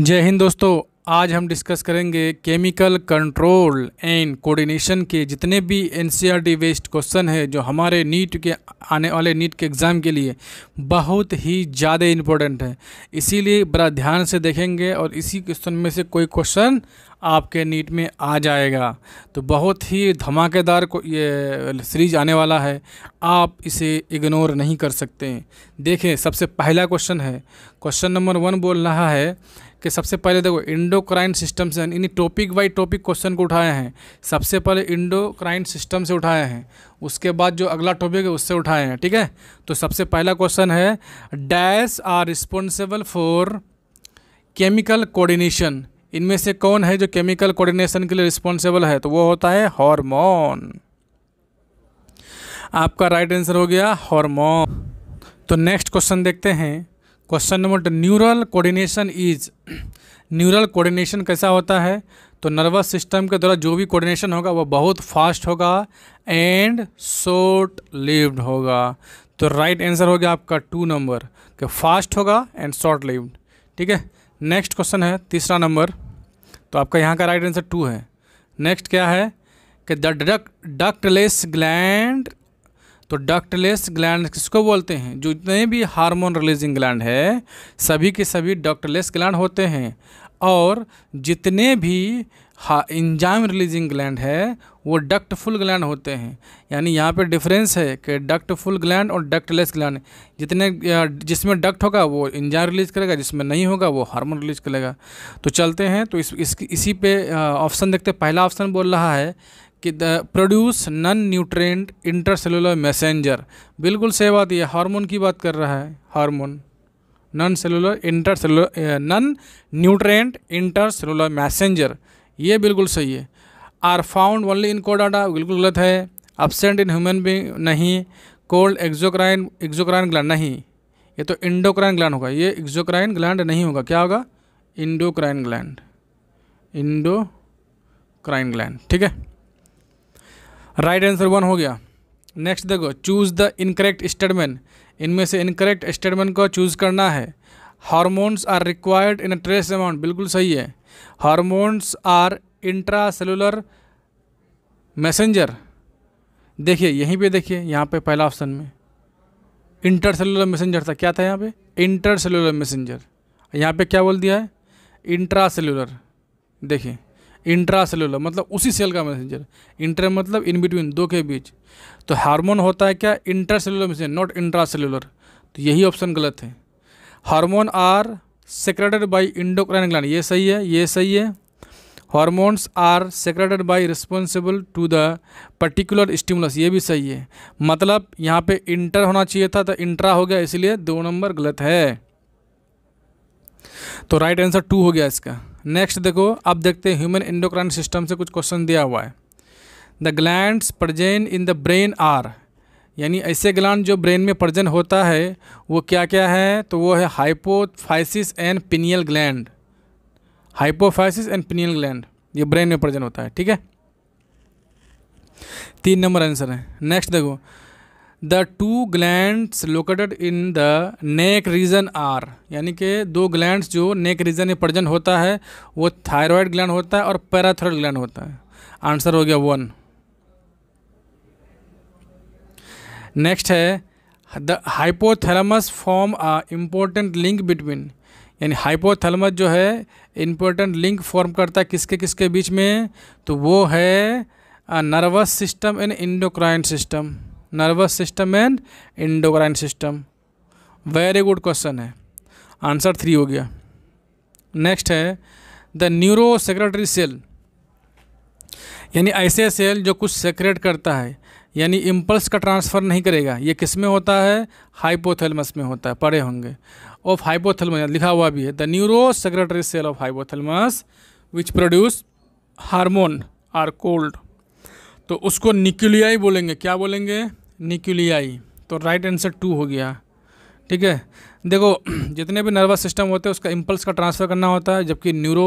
जय हिंद दोस्तों आज हम डिस्कस करेंगे केमिकल कंट्रोल एंड कोऑर्डिनेशन के जितने भी एन सी बेस्ड क्वेश्चन है जो हमारे नीट के आने वाले नीट के एग्ज़ाम के लिए बहुत ही ज़्यादा इम्पोर्टेंट है इसीलिए बड़ा ध्यान से देखेंगे और इसी क्वेश्चन में से कोई क्वेश्चन आपके नीट में आ जाएगा तो बहुत ही धमाकेदार को ये सीरीज आने वाला है आप इसे इग्नोर नहीं कर सकते देखें सबसे पहला क्वेश्चन है क्वेश्चन नंबर वन बोल रहा है कि सबसे पहले देखो इंडोक्राइन सिस्टम से इन टॉपिक बाई टॉपिक क्वेश्चन को उठाए हैं सबसे पहले इंडोक्राइन सिस्टम से उठाए हैं उसके बाद जो अगला टॉपिक है उससे उठाए हैं ठीक है तो सबसे पहला क्वेश्चन है dash are responsible for chemical coordination इनमें से कौन है जो केमिकल कोऑर्डिनेशन के लिए रिस्पॉन्सिबल है तो वो होता है हॉर्मोन आपका राइट आंसर हो गया हॉर्मोन तो नेक्स्ट क्वेश्चन देखते हैं question number neural coordination is neural coordination कैसा होता है तो नर्वस सिस्टम के द्वारा जो भी कोऑर्डिनेशन होगा वह बहुत फास्ट होगा एंड शॉर्ट लिव्ड होगा तो राइट आंसर हो गया आपका टू नंबर कि फास्ट होगा एंड शॉर्ट लिव्ड ठीक है नेक्स्ट क्वेश्चन है तीसरा नंबर तो आपका यहाँ का राइट आंसर टू है नेक्स्ट क्या है कि द डक डक्टलेस ग्लैंड तो डक्टलेस ग्लैंड किसको बोलते हैं जो जितने भी हार्मोन रिलीजिंग ग्लैंड है सभी के सभी डक्टलेस ग्लैंड होते हैं और जितने भी हा इंजाम रिलीजिंग ग्लैंड है वो डक्टफुल ग्लैंड होते हैं यानी यहाँ पे डिफरेंस है कि डक्टफुल ग्लैंड और डक्टलेस ग्लैंड जितने जिसमें डक्ट होगा वो इंजाम रिलीज करेगा जिसमें नहीं होगा वो हार्मोन रिलीज करेगा तो चलते हैं तो इस, इस इसी पे ऑप्शन देखते पहला ऑप्शन बोल रहा है कि the produce non nutrient intercellular messenger बिल्कुल सही बात यह हार्मोन की बात कर रहा है hormone non cellular intercellular non nutrient intercellular messenger ये बिल्कुल सही है आर फाउंड ओनली इन कोडाटा बिल्कुल गलत है अब्सेंट इन ह्यूमन बींग नहीं कोल्ड एक्जोक्राइन एक्जोक्राइन ग्लैंड नहीं ये तो इंडोक्राइन ग्लैंड होगा ये एक्जोक्राइन ग्लैंड नहीं होगा क्या होगा endocrine gland endocrine gland ठीक है राइट आंसर वन हो गया नेक्स्ट देखो चूज़ द इनकरेक्ट स्टेटमेंट इनमें से इनकरेक्ट स्टेटमेंट को चूज़ करना है hormones are required in a trace amount बिल्कुल सही है hormones are intracellular messenger देखिए यहीं पे देखिए यहाँ पे पहला ऑप्शन में इंटर सेलुलर मैसेंजर था क्या था यहाँ पे इंटर सेलुलर मैसेंजर यहाँ पे क्या बोल दिया है इंट्रा सेलुलर देखिए इंट्रा सेलुलर मतलब उसी सेल का मैसेंजर इंटर मतलब इन बिटवीन दो के बीच तो हार्मोन होता है क्या intercellular messenger not intracellular तो यही ऑप्शन गलत है hormone are secreted by endocrine gland ये सही है ये सही है hormones are secreted by responsible to the particular stimulus ये भी सही है मतलब यहाँ पे इंटर होना चाहिए था तो इंट्रा हो गया इसलिए दो नंबर गलत है तो राइट आंसर टू हो गया इसका नेक्स्ट देखो अब देखते हैं ह्यूमन इंडोक्राइन सिस्टम से कुछ क्वेश्चन दिया हुआ है the gland present in the brain are यानी ऐसे ग्लैंड जो ब्रेन में प्रजन होता है वो क्या क्या है तो वो है hypophysis and pineal gland hypophysis and pineal gland ये ब्रेन में प्रजन होता है ठीक है तीन नंबर आंसर है नेक्स्ट देखो the two glands located in the neck region are यानी कि दो ग्लैंड्स जो नेक रीजन में प्रजन होता है वो थायरॉयड ग्लैंड होता है और पैराथोराइड ग्लैंड होता है आंसर हो गया वन नेक्स्ट है the hypothalamus form a important link between यानी हाइपोथैलेमस जो है इम्पोर्टेंट लिंक फॉर्म करता है किसके किसके बीच में तो वो है nervous system and endocrine system nervous system and endocrine system very good question है आंसर थ्री हो गया नेक्स्ट है द न्यूरो सेक्रेटरी सेल यानी ऐसे सेल जो कुछ सेक्रेट करता है यानी इम्पल्स का ट्रांसफ़र नहीं करेगा ये किस में होता है हाइपोथेलमस में होता है पड़े होंगे ऑफ हाइपोथेलमस लिखा हुआ भी है the neuro secretary cell of hypothalamus which produce hormone are called तो उसको निक्यूलियाई बोलेंगे क्या बोलेंगे निक्यूलियाई तो राइट आंसर टू हो गया ठीक है देखो जितने भी नर्वस सिस्टम होते हैं उसका इम्पल्स का ट्रांसफ़र करना होता है जबकि न्यूरो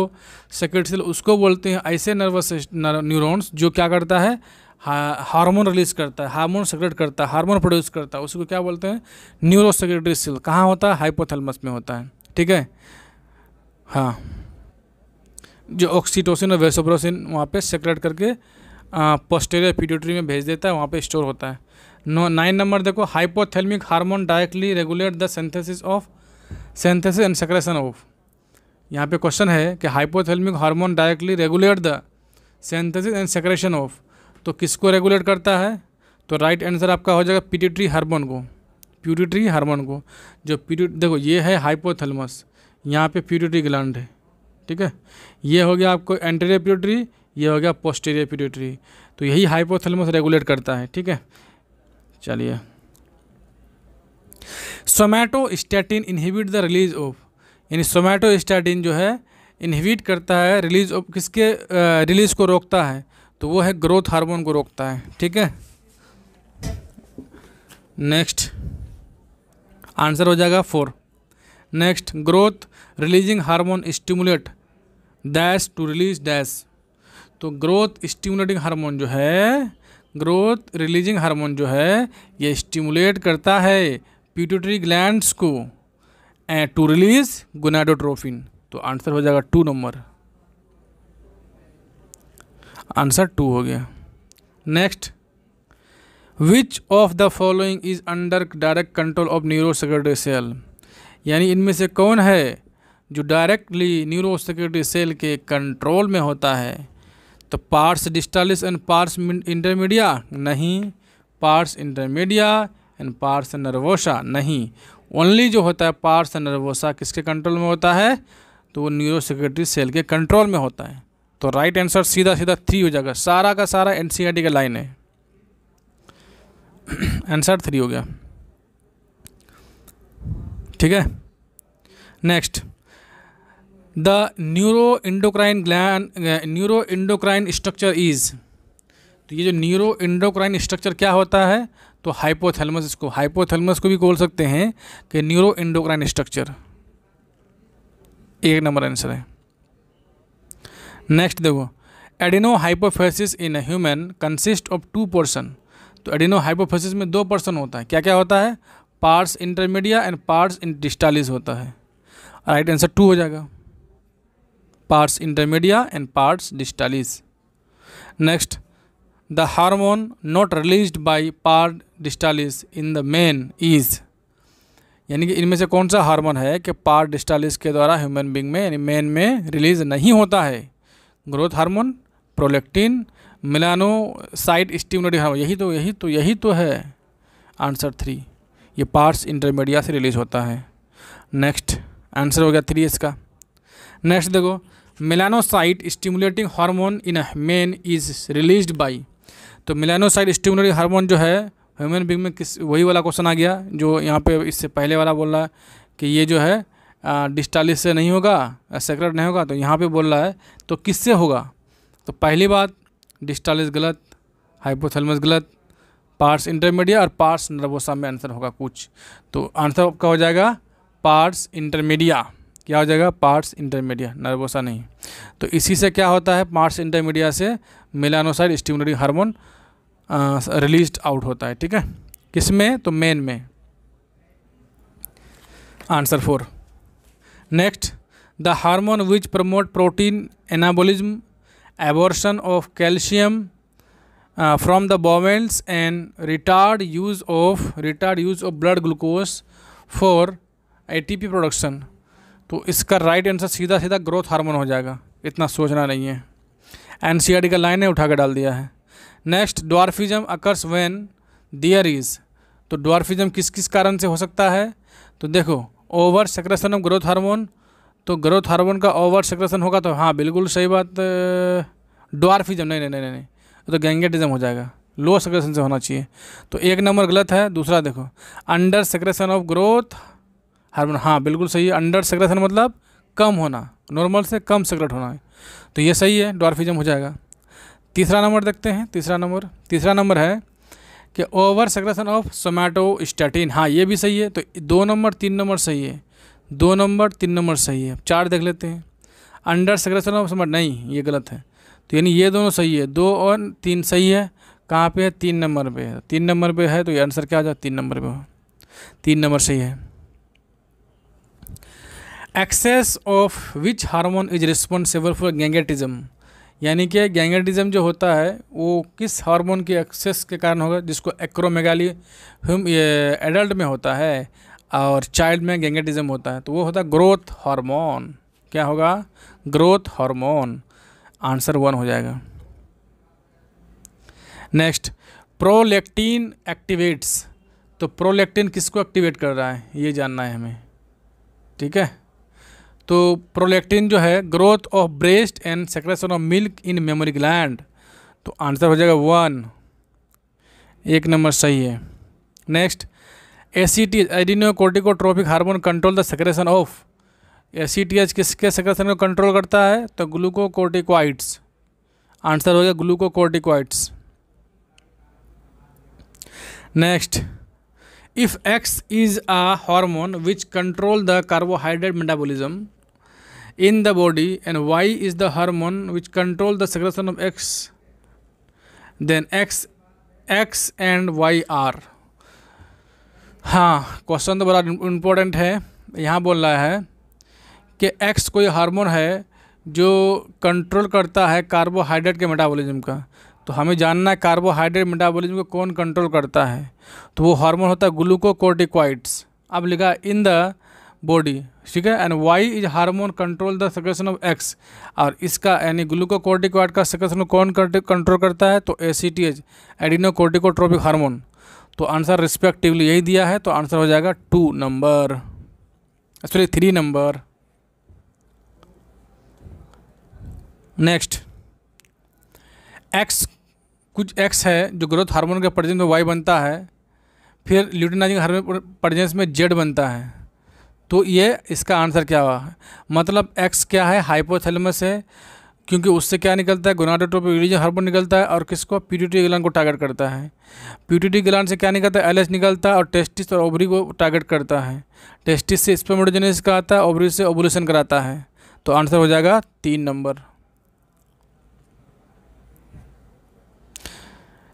सेक्रेट सेल उसको बोलते हैं ऐसे नर्वस न्यूरॉन्स जो क्या करता है हार्मोन रिलीज करता है हार्मोन सेक्रेट करता है हार्मोन प्रोड्यूस करता है उसको क्या बोलते हैं न्यूरो सेक्रेटरी सेल कहाँ होता है हाइपोथेलमस में होता है ठीक है हाँ जो ऑक्सीटोसिन और वेसोप्रोसिन वहाँ पे सेक्रेट करके पोस्टेरियर पीडोट्री में भेज देता है वहाँ पे स्टोर होता है नो नाइन नंबर देखो hypothalamic hormone directly regulate the synthesis of synthesis and secretion of यहाँ पे क्वेश्चन है कि hypothalamic hormone directly regulate the synthesis and secretion of तो किसको रेगुलेट करता है तो राइट आंसर आपका हो जाएगा पीडिट्री हार्मोन को प्यूटिट्री हार्मोन को जो प्यूट देखो ये है हाइपोथलमस यहाँ पे प्यूटिट्री ग्लैंड है ठीक है ये हो गया आपको एंटेरियर प्यूटरी ये हो गया पोस्टेरियर प्यूरिटरी तो यही हाइपोथलमस रेगुलेट करता है ठीक है चलिए somatostatin inhibit the release of यानी सोमैटो स्टैटिन जो है इनहिबिट करता है रिलीज ऑफ किसके रिलीज को रोकता है तो वो है ग्रोथ हार्मोन को रोकता है ठीक है नेक्स्ट आंसर हो जाएगा four next growth releasing hormone stimulate dash to release dash तो ग्रोथ स्टिमुलेटिंग हार्मोन जो है ग्रोथ रिलीजिंग हार्मोन जो है ये स्टिमुलेट करता है प्यूटोटरी ग्लैंड्स को एंड टू रिलीज गुनाडोट्रोफिन तो आंसर हो जाएगा टू नंबर आंसर टू हो गया next which of the following is under direct control of neuro secretary cell यानी इनमें से कौन है जो डायरेक्टली न्यूरो सेक्रेटरी सेल के कंट्रोल में होता है तो parts distalis and pars intermedia नहीं parts intermedia and pars nervosa नहीं ओनली जो होता है पार्स नर्वोसा किसके कंट्रोल में होता है तो वो न्यूरो सिक्योरिटी सेल के कंट्रोल में होता है तो राइट आंसर सीधा सीधा थ्री हो जाएगा सारा का सारा एन सी का लाइन है आंसर थ्री हो गया ठीक है next the neuro endocrine gland neuro endocrine structure is तो ये जो न्यूरो इंडोक्राइन स्ट्रक्चर क्या होता है तो हाइपोथैलेमस इसको हाइपोथेलमस को भी बोल सकते हैं कि न्यूरो इंडोक्राइन स्ट्रक्चर एक नंबर आंसर है नेक्स्ट देखो adeno hypophysis in human consist of two person तो एडिनो हाइपोफेसिस में दो पर्सन होता है क्या क्या होता है parts intermedia and parts distalis होता है राइट आंसर टू हो जाएगा parts intermedia and parts distalis. Next, the hormone not released by part distalis in the man is यानी कि इनमें से कौन सा हार्मोन है कि पार्ट डिस्टालिस के द्वारा ह्यूमन बींग में यानी मेन में रिलीज नहीं होता है growth hormone prolactin melanocyte stimulating hormone यही तो यही तो यही तो है आंसर थ्री ये पार्ट्स इंटरमीडिया से रिलीज होता है नेक्स्ट आंसर हो गया थ्री इसका नेक्स्ट देखो melanocyte stimulating hormone in man is released by तो मेलानोसाइट स्टिमुलेटिंग हार्मोन जो है ह्यूमन बींग में किस वही वाला क्वेश्चन आ गया जो यहाँ पे इससे पहले वाला बोल रहा है कि ये जो है डिस्टालिस से नहीं होगा सेक्रेट नहीं होगा तो यहाँ पे बोल रहा है तो किससे होगा तो पहली बात डिस्टालिस गलत हाइपोथलमस गलत पार्ट्स इंटरमीडिया और पार्ट्स नर्वोसा में आंसर होगा कुछ तो आंसर आपका हो जाएगा पार्ट्स इंटरमीडिया क्या हो जाएगा पार्ट्स इंटरमीडिया नर्वोसा नहीं तो इसी से क्या होता है पार्ट्स इंटरमीडिया से melanocyte stimulatory hormone release out होता है ठीक है किस तो में तो मेन में answer four next the hormone which promote protein anabolism absorption of calcium from the bowels and retard use of retard use of blood glucose for A T P production तो इसका राइट आंसर सीधा सीधा growth hormone हो जाएगा इतना सोचना नहीं है एन e का लाइन ने उठा कर डाल दिया है next dwarfism occurs when there is तो डॉर्फिज्म किस किस कारण से हो सकता है तो देखो over secretion of growth hormone तो ग्रोथ हार्मोन का ओवर सेक्रेशन होगा तो हाँ बिल्कुल सही बात डॉर्फिज्म नहीं नहीं नहीं नहीं तो गैंगेटिज्म हो जाएगा लो सेक्रेशन से होना चाहिए तो एक नंबर गलत है दूसरा देखो under secretion of growth hormone हाँ बिल्कुल सही है अंडर सेक्रेशन मतलब कम होना नॉर्मल से कम सेक्रेट होना है तो ये सही है डॉर्फिजम हो जाएगा तीसरा नंबर देखते हैं तीसरा नंबर तीसरा नंबर है कि over secretion of somatostatin हाँ ये भी सही है तो दो नंबर तीन नंबर सही है दो नंबर तीन नंबर सही है चार देख लेते हैं अंडर सेक्रेशन ऑफ सोमैटो नहीं ये गलत है तो यानी ये दोनों सही है दो और तीन सही है कहाँ पे है तीन नंबर पे है तीन नंबर पे है तो ये आंसर क्या आ जाए तीन नंबर पे हो तीन नंबर सही है excess of which hormone is responsible for gigantism यानी कि गैंगेटिज्म जो होता है वो किस हार्मोन के एक्सेस के कारण होगा जिसको एक्रोमेगाली ह्यूम एडल्ट में होता है और चाइल्ड में गैंगेटिज्म होता है तो वो होता है ग्रोथ हार्मोन क्या होगा ग्रोथ हार्मोन आंसर वन हो जाएगा नेक्स्ट प्रोलेक्टिन एक्टिवेट्स तो प्रोलेक्टिन किसको एक्टिवेट कर रहा है ये जानना है हमें ठीक है तो प्रोलेक्टिन जो है growth of breast and secretion of milk in mammary gland तो आंसर हो जाएगा वन एक नंबर सही है next ACTH corticotrophic hormone control the secretion of ACTH किसके सेक्रेशन को कंट्रोल करता है तो ग्लूकोकोर्टिकोइड्स आंसर हो गया glucocorticoids next if X is a hormone which control the carbohydrate metabolism in the body and y is the hormone which control the secretion of x then x x and y are हाँ question तो बड़ा important है यहाँ बोल रहा है कि x कोई हार्मोन है जो कंट्रोल करता है कार्बोहाइड्रेट के मेटाबॉलिज्म का तो हमें जानना है कार्बोहाइड्रेट मेटाबॉलिज्म को कौन कंट्रोल करता है तो वो हार्मोन होता है ग्लूकोकोर्टिकॉइड्स अब लिखा इन द बॉडी ठीक है and Y is hormone control the secretion of X और इसका यानी ग्लूकोकोर्टिकोइड का सेक्रेशन कौन कंट्रोल करता है तो A C T H adrenocorticotropic hormone तो आंसर रिस्पेक्टिवली यही दिया है तो आंसर हो जाएगा two number actually three number next X कुछ एक्स है जो ग्रोथ हार्मोन के प्रजेंस में वाई बनता है फिर ल्यूटिनाइजिंग हार्मोन प्रजेंस में जेड बनता है तो ये इसका आंसर क्या हुआ मतलब एक्स क्या है हाइपोथैलेमस है क्योंकि उससे क्या निकलता है गोनाडोट्रोपिक रिलीजन हार्मोन निकलता है और किसको पीटीटी ग्लान को टारगेट करता है पीटीटी ग्लान से क्या निकलता है एलएस निकलता है और टेस्टिस और ओबरी को टारगेट करता है टेस्टिस से स्पेमोडोजेनेस कराता है ओबरी से ओबुलेशन कराता है तो आंसर हो जाएगा तीन number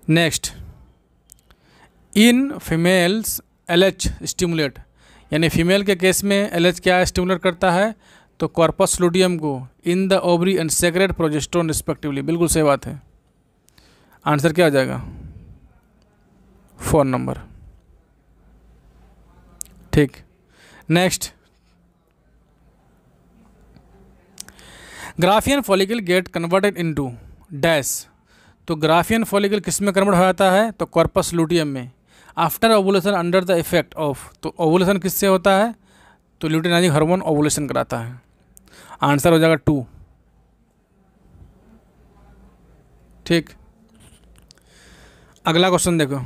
next in females L H stimulate यानी फीमेल के केस में एल क्या स्टिमुलेट करता है तो कॉर्पस लुडियम को in the ovary and secrete progesterone respectively बिल्कुल सही बात है आंसर क्या हो जाएगा फोन नंबर ठीक next Graafian follicle get converted into dash तो ग्राफियन फॉलिकल किस में कन्वर्ट हो जाता है तो कॉर्पस लुटियम में after ovulation under the effect of तो ओवुलेशन किससे होता है तो ल्यूटेनाजिक हार्मोन ओवुलेशन कराता है आंसर हो जाएगा टू ठीक अगला क्वेश्चन देखो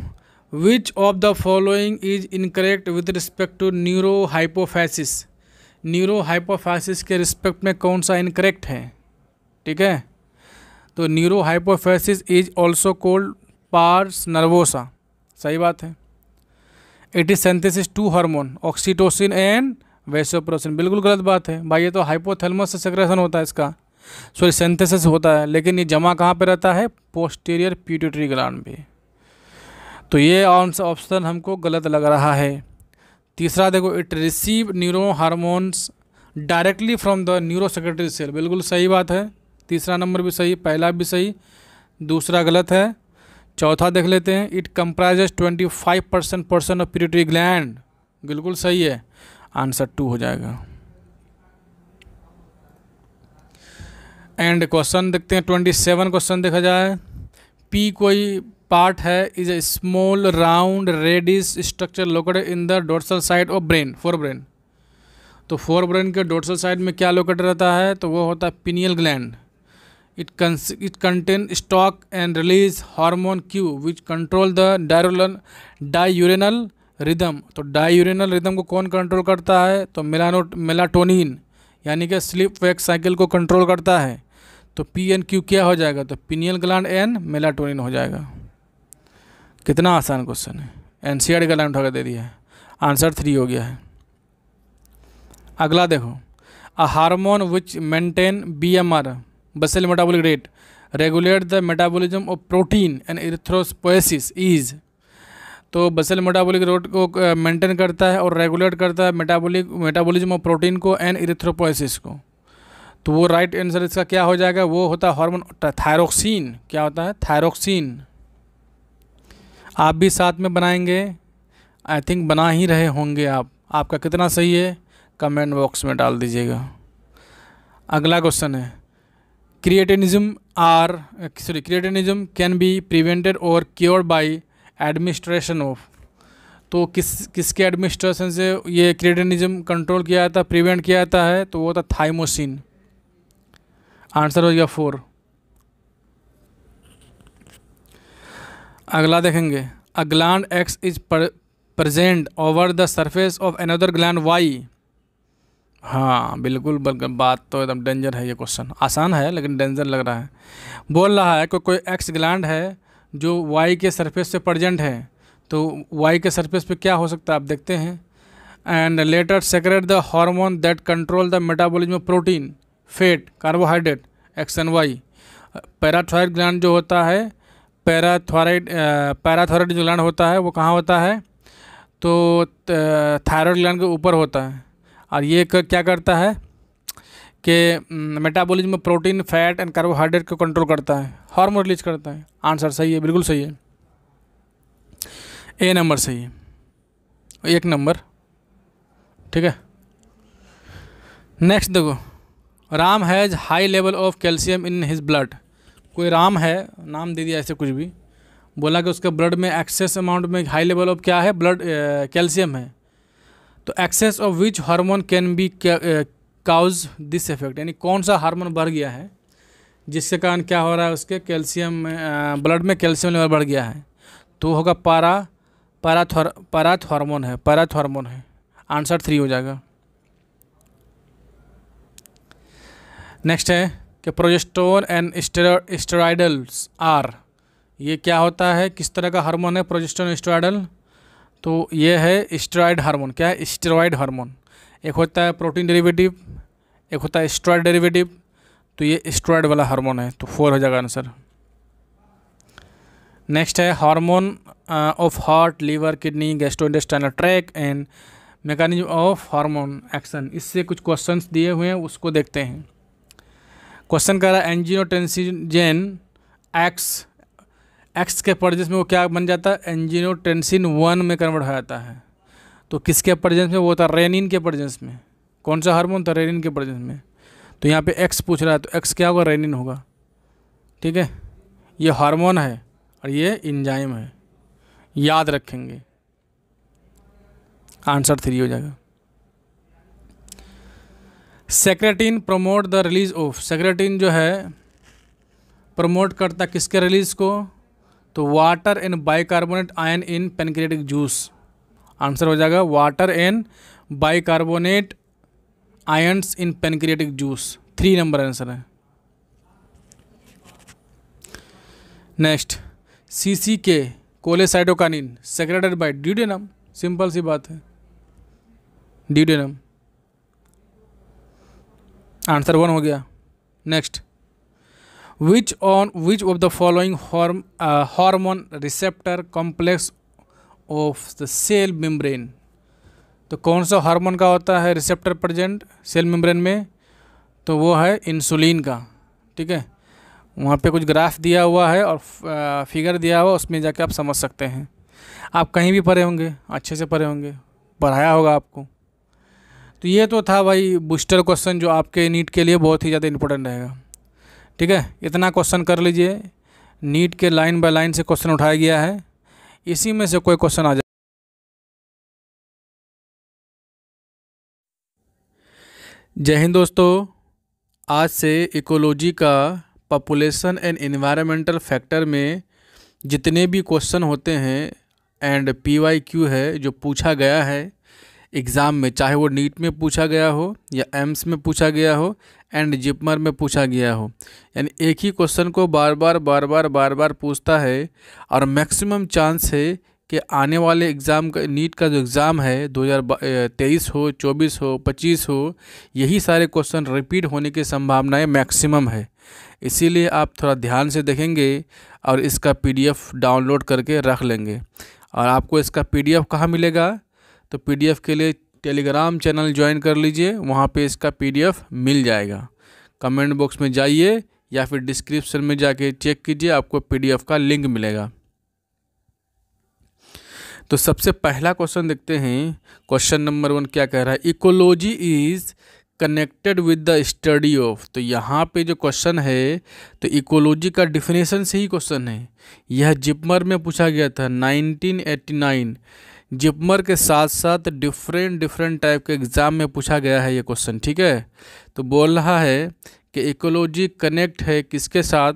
which of the following is incorrect with respect to neuro hypophysis neuro hypophysis के रिस्पेक्ट में कौन सा इनकरेक्ट है ठीक है तो neuro hypophysis is also called pars nervosa सही बात है it is synthesis two hormone oxytocin and vasopressin बिल्कुल गलत बात है भाई ये तो हाइपोथेलमस से सेक्रेशन होता है इसका सॉरी सेंथेसिस होता है लेकिन ये जमा कहाँ पे रहता है पोस्टीरियर प्यूटरी ग्लैंड पे तो ये ऑप्शन हमको गलत लग रहा है तीसरा देखो it receive neuro hormones directly from the neuro secretary cell बिल्कुल सही बात है तीसरा नंबर भी सही पहला भी सही दूसरा गलत है चौथा देख लेते हैं it comprises 25 percent portion of pituitary gland बिल्कुल सही है आंसर टू हो जाएगा एंड क्वेश्चन देखते हैं ट्वेंटी सेवन क्वेश्चन देखा जाए पी कोई पार्ट है is a small round reddish structure locate in the dorsal side of brain fore brain तो फोर ब्रेन के डोर्सल साइड में क्या लोकेट रहता है तो वो होता है pineal gland it, cons- it contains stock and release hormone Q which control the diural diurnal rhythm तो डायूरिनल रिदम को कौन कंट्रोल करता है तो मेलानो मेलाटोनिन यानी कि स्लीप वेक साइकिल को कंट्रोल करता है तो पी एन क्यू क्या हो जाएगा तो पिनियल ग्लैंड एन मेलाटोनिन हो जाएगा कितना आसान क्वेश्चन है एन सी आर का लाइन उठाकर दे दिया है आंसर थ्री हो गया है अगला देखो a hormone which maintain B M R basal metabolic rate regulate the metabolism of protein and erythropoiesis is तो बसल मेटाबोलिक रेट को मेंटेन uh, करता है और रेगुलेट करता है मेटाबोलिक मेटाबोलिज्म ऑफ प्रोटीन को एंड इरिथ्रोपोइसिस को तो वो राइट आंसर इसका क्या हो जाएगा वो होता है हॉर्मोन थायरोक्सिन क्या होता है थायरोक्सिन आप भी साथ में बनाएंगे आई थिंक बना ही रहे होंगे आप आपका कितना सही है कमेंट बॉक्स में डाल दीजिएगा अगला क्वेश्चन है creatinism are sorry sorry can be prevented और क्योर बाय एडमिनिस्ट्रेशन ऑफ तो किस किसके एडमिनिस्ट्रेशन से ये क्रिएटनिज्म कंट्रोल किया जाता है प्रिवेंट किया जाता है तो वो था थाइमोसिन आंसर हो गया फोर अगला देखेंगे a gland X is present over the surface of another gland Y हाँ बिल्कुल बल्कि बात तो एकदम डेंजर है ये क्वेश्चन आसान है लेकिन डेंजर लग रहा है बोल रहा है कि कोई एक्स ग्लैंड है जो वाई के सरफेस से प्रजेंट है तो वाई के सरफेस पे क्या हो सकता है आप देखते हैं and later secrete the hormone that control the metabolism of protein fat carbohydrate X and Y parathyroid gland जो होता है पैराथॉराइड पैराथोराइड जो ग्लैंड होता है वो कहाँ होता है तो थायरॉयड ग्लैंड के ऊपर होता है और ये क्या करता है कि मेटाबॉलिज्म में प्रोटीन फैट एंड कार्बोहाइड्रेट को कंट्रोल करता है हार्मोन रिलीज करता है आंसर सही है बिल्कुल सही है ए नंबर सही है एक नंबर ठीक है नेक्स्ट देखो Ram has high level of calcium in his blood कोई राम है नाम दे दिया ऐसे कुछ भी बोला कि उसके ब्लड में एक्सेस अमाउंट में हाई लेवल ऑफ क्या है ब्लड कैल्शियम है तो excess of which hormone can be cause this effect यानी कौन सा हार्मोन बढ़ गया है जिसके कारण क्या हो रहा है उसके कैल्शियम ब्लड uh, में कैल्शियम लेवल बढ़ गया है तो होगा पारा पैराथॉर पैराथ हार्मोन है पैराथ हार्मोन है आंसर थ्री हो जाएगा नेक्स्ट है कि प्रोजेस्टोन एंड स्टेरॉइडल्स आर ये क्या होता है किस तरह का हार्मोन है प्रोजेस्टोन स्टेरॉइडल तो ये है स्टेरॉयड हार्मोन क्या है स्टेरॉयड हार्मोन एक होता है प्रोटीन डेरिवेटिव एक होता है स्टेरॉयड डेरिवेटिव तो ये स्टेरॉयड वाला हार्मोन है तो फोर हो जाएगा आंसर नेक्स्ट है hormone of heart liver kidney gastrointestinal tract and mechanism of hormone action इससे कुछ क्वेश्चन दिए हुए हैं उसको देखते हैं क्वेश्चन कह रहा है एनजियोटेंसीजेन एक्स एक्स के प्रजेंस में वो क्या बन जाता है एंजिनोटेंसिन वन में कन्वर्ट हो जाता है तो किसके प्रजेंस में वो होता है रेनिन के प्रजेंस में कौन सा हार्मोन था रेनिन के प्रजेंस में तो यहाँ पे एक्स पूछ रहा है तो एक्स क्या होगा रेनिन होगा ठीक है ये हार्मोन है और ये इंजाइम है याद रखेंगे आंसर थ्री हो जाएगा secretin promote the release of secretin जो है प्रमोट करता किसके रिलीज़ को तो water and bicarbonate ion in pancreatic juice answer हो जाएगा water and bicarbonate ions in pancreatic juice three number answer है next C C K cholecystokinin secreted by duodenum simple सी बात है ड्यूडेनम आंसर वन हो गया next which on which of the following horm, uh, hormone receptor complex of the cell membrane तो कौन सा hormone का होता है रिसेप्टर प्रजेंट सेल मेम्ब्रेन में तो वो है इंसुलिन का ठीक है वहाँ पे कुछ ग्राफ दिया हुआ है और फिगर uh, दिया हुआ उसमें जाके आप समझ सकते हैं आप कहीं भी पढ़े होंगे अच्छे से पढ़े होंगे पढ़ाया होगा आपको तो ये तो था भाई बूस्टर क्वेश्चन जो आपके नीट के लिए बहुत ही ज़्यादा इंपॉर्टेंट रहेगा ठीक है इतना क्वेश्चन कर लीजिए नीट के लाइन बाय लाइन से क्वेश्चन उठाया गया है इसी में से कोई क्वेश्चन आ जाए जय हिंद दोस्तों आज से इकोलॉजी का पॉपुलेशन एंड इन्वायरमेंटल फैक्टर में जितने भी क्वेश्चन होते हैं एंड पीवाईक्यू है जो पूछा गया है एग्ज़ाम में चाहे वो नीट में पूछा गया हो या एम्स में पूछा गया हो एंड जिपमर में पूछा गया हो यानी एक ही क्वेश्चन को बार बार बार बार बार बार पूछता है और मैक्सिमम चांस है कि आने वाले एग्ज़ाम का नीट का जो एग्ज़ाम है 2023 हो 24 हो 25 हो यही सारे क्वेश्चन रिपीट होने की संभावनाएं मैक्सिमम है इसीलिए आप थोड़ा ध्यान से देखेंगे और इसका पीडीएफ डाउनलोड करके रख लेंगे और आपको इसका पीडीएफ कहाँ मिलेगा तो पीडीएफ के लिए टेलीग्राम चैनल ज्वाइन कर लीजिए वहाँ पे इसका पीडीएफ मिल जाएगा कमेंट बॉक्स में जाइए या फिर डिस्क्रिप्शन में जाके चेक कीजिए आपको पीडीएफ का लिंक मिलेगा तो सबसे पहला क्वेश्चन देखते हैं क्वेश्चन नंबर वन क्या कह रहा है ecology is connected with the study of तो यहाँ पे जो क्वेश्चन है तो इकोलॉजी का डिफिनेशन से ही क्वेश्चन है यह जिपमर में पूछा गया था 1989 जिपमर के साथ साथ डिफरेंट डिफरेंट टाइप के एग्ज़ाम में पूछा गया है ये क्वेश्चन ठीक है तो बोल रहा है कि इकोलॉजी कनेक्ट है किसके साथ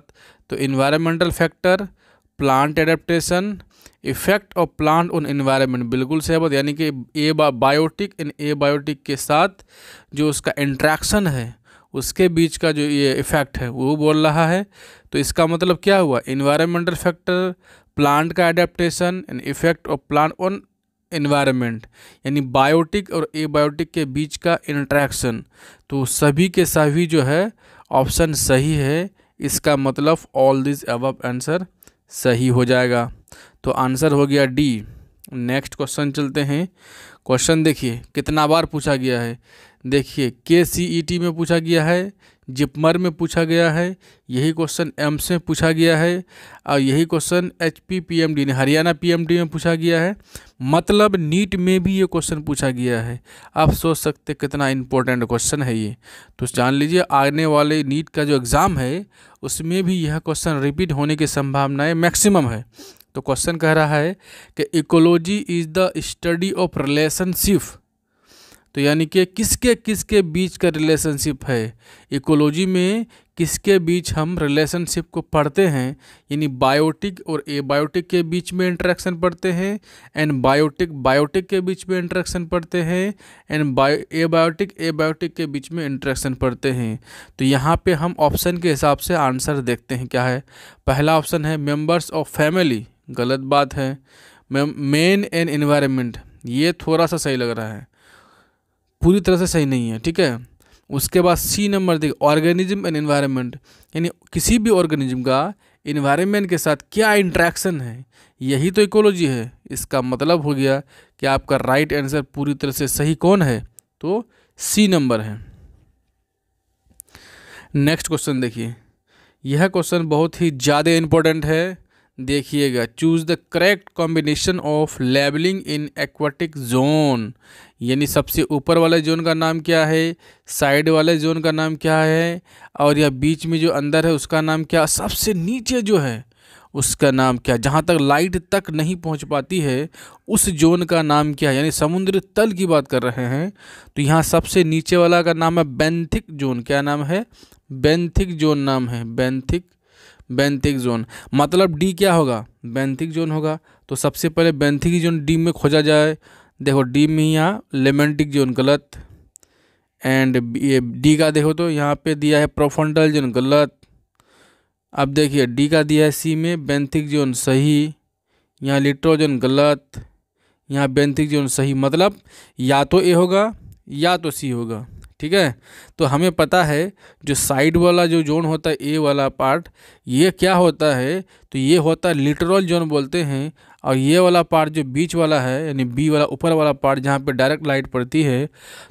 तो environmental factor plant adaptation effect of plant on environment बिल्कुल सही बात यानी कि ए बायोटिक इन ए बायोटिक के साथ जो उसका इंट्रैक्शन है उसके बीच का जो ये इफ़ेक्ट है वो बोल रहा है तो इसका मतलब क्या हुआ इन्वायरमेंटल फैक्टर प्लांट का adaptation and effect of plant on environment यानी बायोटिक और एबायोटिक के बीच का इंट्रैक्शन तो सभी के सभी जो है ऑप्शन सही है इसका मतलब ऑल दिस अब आंसर सही हो जाएगा तो आंसर हो गया डी नेक्स्ट क्वेश्चन चलते हैं क्वेश्चन देखिए कितना बार पूछा गया है देखिए के सी ई टी में पूछा गया है जिपमर में पूछा गया है यही क्वेश्चन एम्स में पूछा गया है और यही question H P P M D ने हरियाणा पी एम डी में पूछा गया है मतलब नीट में भी ये क्वेश्चन पूछा गया है आप सोच सकते कितना इम्पोर्टेंट क्वेश्चन है ये तो जान लीजिए आने वाले नीट का जो एग्ज़ाम है उसमें भी यह क्वेश्चन रिपीट होने की संभावनाएँ मैक्सिमम है तो क्वेश्चन कह रहा है कि ecology is the study of relationship तो यानी कि किसके किसके बीच का रिलेशनशिप है इकोलॉजी में किसके बीच हम रिलेशनशिप को पढ़ते हैं यानी बायोटिक और एबायोटिक के बीच में इंटरेक्शन पढ़ते हैं एंड बायोटिक बायोटिक के बीच में इंटरेक्शन पढ़ते हैं एंड बायो एबायोटिक एबायोटिक के बीच में इंटरेक्शन पढ़ते हैं तो यहाँ पे हम ऑप्शन के हिसाब से आंसर देखते हैं क्या है पहला ऑप्शन है मेम्बर्स ऑफ फैमिली गलत बात है मेन एंड इन्वायरमेंट ये थोड़ा सा सही लग रहा है पूरी तरह से सही नहीं है ठीक है उसके बाद सी नंबर देखिए ऑर्गेनिज्म एंड एनवायरनमेंट यानी किसी भी ऑर्गेनिज्म का इन्वायरमेंट के साथ क्या इंट्रैक्शन है यही तो इकोलॉजी है इसका मतलब हो गया कि आपका राइट आंसर पूरी तरह से सही कौन है तो सी नंबर है नेक्स्ट क्वेश्चन देखिए यह क्वेश्चन बहुत ही ज़्यादा इम्पोर्टेंट है देखिएगा choose the correct combination of labelling in aquatic zone यानी सबसे ऊपर वाले जोन का नाम क्या है साइड वाले जोन का नाम क्या है और यह बीच में जो अंदर है उसका नाम क्या सबसे नीचे जो है उसका नाम क्या जहाँ तक लाइट तक नहीं पहुँच पाती है उस जोन का नाम क्या है यानी समुद्र तल की बात कर रहे हैं तो यहाँ सबसे नीचे वाला का नाम है बेंथिक जोन क्या नाम है बेंथिक जोन नाम है बेंथिक बेंथिक जोन मतलब डी क्या होगा बेंथिक जोन होगा तो सबसे पहले बेंथिक जोन डी में खोजा जाए देखो डी में यहाँ लेमेंटिक जोन गलत एंड ये डी का देखो तो यहाँ पे दिया है प्रोफंडल जोन गलत अब देखिए डी का दिया है सी में बेंथिक जोन सही यहाँ लिट्रोजन गलत यहाँ बेंथिक जोन सही मतलब या तो ए होगा या तो सी होगा ठीक है तो हमें पता है जो साइड वाला जो जोन होता है ए वाला पार्ट ये क्या होता है तो ये होता है लिटरल जोन बोलते हैं और ये वाला पार्ट जो बीच वाला है यानी बी वाला ऊपर वाला पार्ट जहाँ पे डायरेक्ट लाइट पड़ती है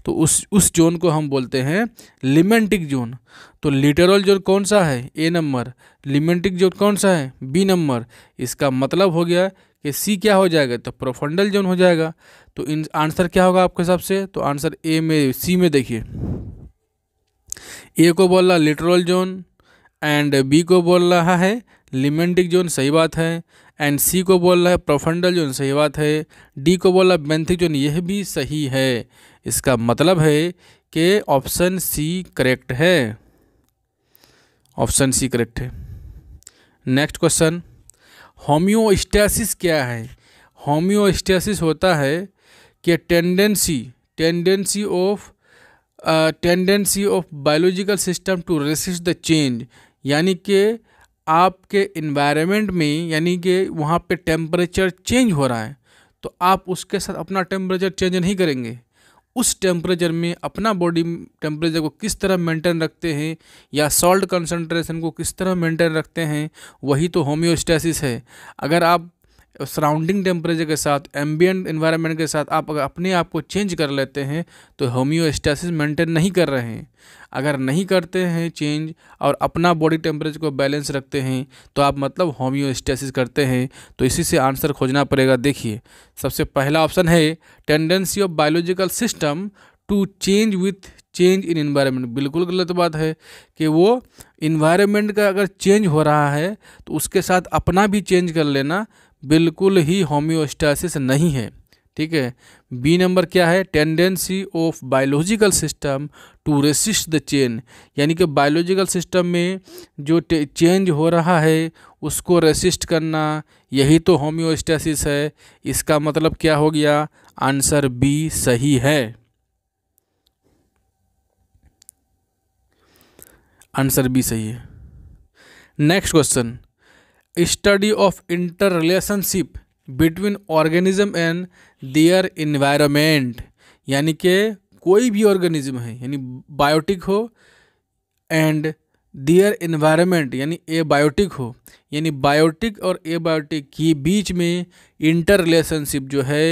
तो उस उस जोन को हम बोलते हैं लिमेंटिक जोन तो लिटरल जोन कौन सा है ए नंबर लिमेंटिक जोन कौन सा है बी नंबर इसका मतलब हो गया कि सी क्या हो जाएगा तो प्रोफंडल जोन हो जाएगा तो इन आंसर क्या होगा आपके हिसाब से तो आंसर ए में सी में देखिए ए को बोल रहा लिटरल जोन एंड बी को बोल रहा है लिमेंटिक जोन सही बात है एंड सी को बोल रहा है प्रोफंडल जोन सही बात है डी को बोल रहा है बेंथिक जोन यह भी सही है इसका मतलब है कि ऑप्शन सी करेक्ट है ऑप्शन सी करेक्ट है नेक्स्ट क्वेश्चन होम्योस्टैसिस क्या है होम्योस्टैसिस होता है कि tendency tendency of tendency of biological system to resist the change यानी कि आपके इन्वायरमेंट में यानी कि वहाँ पे टेम्परेचर चेंज हो रहा है तो आप उसके साथ अपना टेम्परेचर चेंज नहीं करेंगे उस टेम्परेचर में अपना बॉडी टेम्परेचर को किस तरह मेंटेन रखते हैं या सॉल्ट कंसनट्रेशन को किस तरह मेंटेन रखते हैं वही तो होम्योस्टेसिस है अगर आप सराउंडिंग टेम्परेचर के साथ एम्बियंट इन्वायरमेंट के साथ आप अगर अपने आप को चेंज कर लेते हैं तो होम्योस्टेसिस मेंटेन नहीं कर रहे हैं अगर नहीं करते हैं चेंज और अपना बॉडी टेम्परेचर को बैलेंस रखते हैं तो आप मतलब होम्योस्टेसिस करते हैं तो इसी से आंसर खोजना पड़ेगा देखिए सबसे पहला ऑप्शन है tendency of biological system to change with change in environment बिल्कुल गलत बात है कि वो इन्वायरमेंट का अगर चेंज हो रहा है तो उसके साथ अपना भी चेंज कर लेना बिल्कुल ही होम्योस्टासिस नहीं है ठीक है बी नंबर क्या है tendency of biological system to resist the change यानी कि बायोलॉजिकल सिस्टम में जो चेंज हो रहा है उसको रेसिस्ट करना यही तो होम्योस्टेसिस है इसका मतलब क्या हो गया आंसर बी सही है आंसर बी सही है next question study of interrelationship between organism and their environment यानी कि कोई भी ऑर्गेनिज्म है यानी बायोटिक हो एंड देयर इन्वायरमेंट यानी ए बायोटिक हो यानी बायोटिक और ए बायोटिक के बीच में इंटर रिलेशनशिप जो है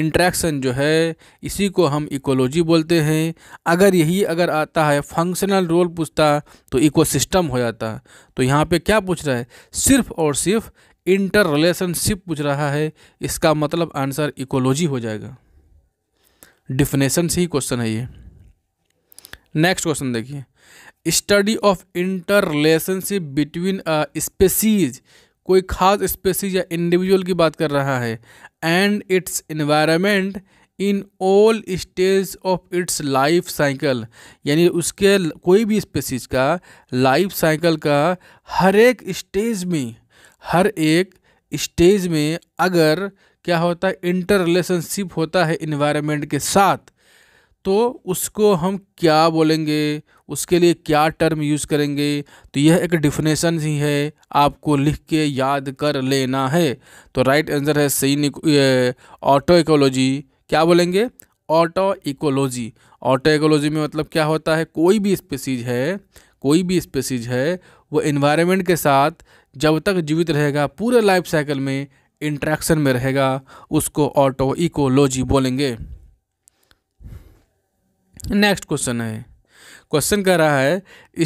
इंट्रैक्शन जो है इसी को हम इकोलॉजी बोलते हैं अगर यही अगर आता है फंक्शनल रोल पूछता तो इकोसिस्टम हो जाता तो यहाँ पे क्या पूछ रहा है सिर्फ और सिर्फ इंटर रिलेशनशिप पूछ रहा है इसका मतलब आंसर इकोलॉजी हो जाएगा डिफिनेशन से ही क्वेश्चन है ये नेक्स्ट क्वेश्चन देखिए study of interrelationship between species कोई खास स्पेसीज या इंडिविजुअल की बात कर रहा है and its environment in all stage of its life cycle यानी उसके कोई भी स्पेसीज का लाइफ साइकिल का हर एक स्टेज में हर एक स्टेज में अगर क्या होता है इंटर रिलेशनशिप होता है इन्वायरमेंट के साथ तो उसको हम क्या बोलेंगे उसके लिए क्या टर्म यूज़ करेंगे तो यह एक डिफिनेशन ही है आपको लिख के याद कर लेना है तो राइट आंसर है सही ऑटो इकोलॉजी क्या बोलेंगे ऑटो इकोलॉजी ऑटो इकोलॉजी में मतलब क्या होता है कोई भी स्पेसीज है कोई भी स्पेसीज है वो इन्वायरमेंट के साथ जब तक जीवित रहेगा पूरे लाइफ साइकिल में इंट्रैक्शन में रहेगा उसको ऑटो इकोलॉजी बोलेंगे नेक्स्ट क्वेश्चन है क्वेश्चन कह रहा है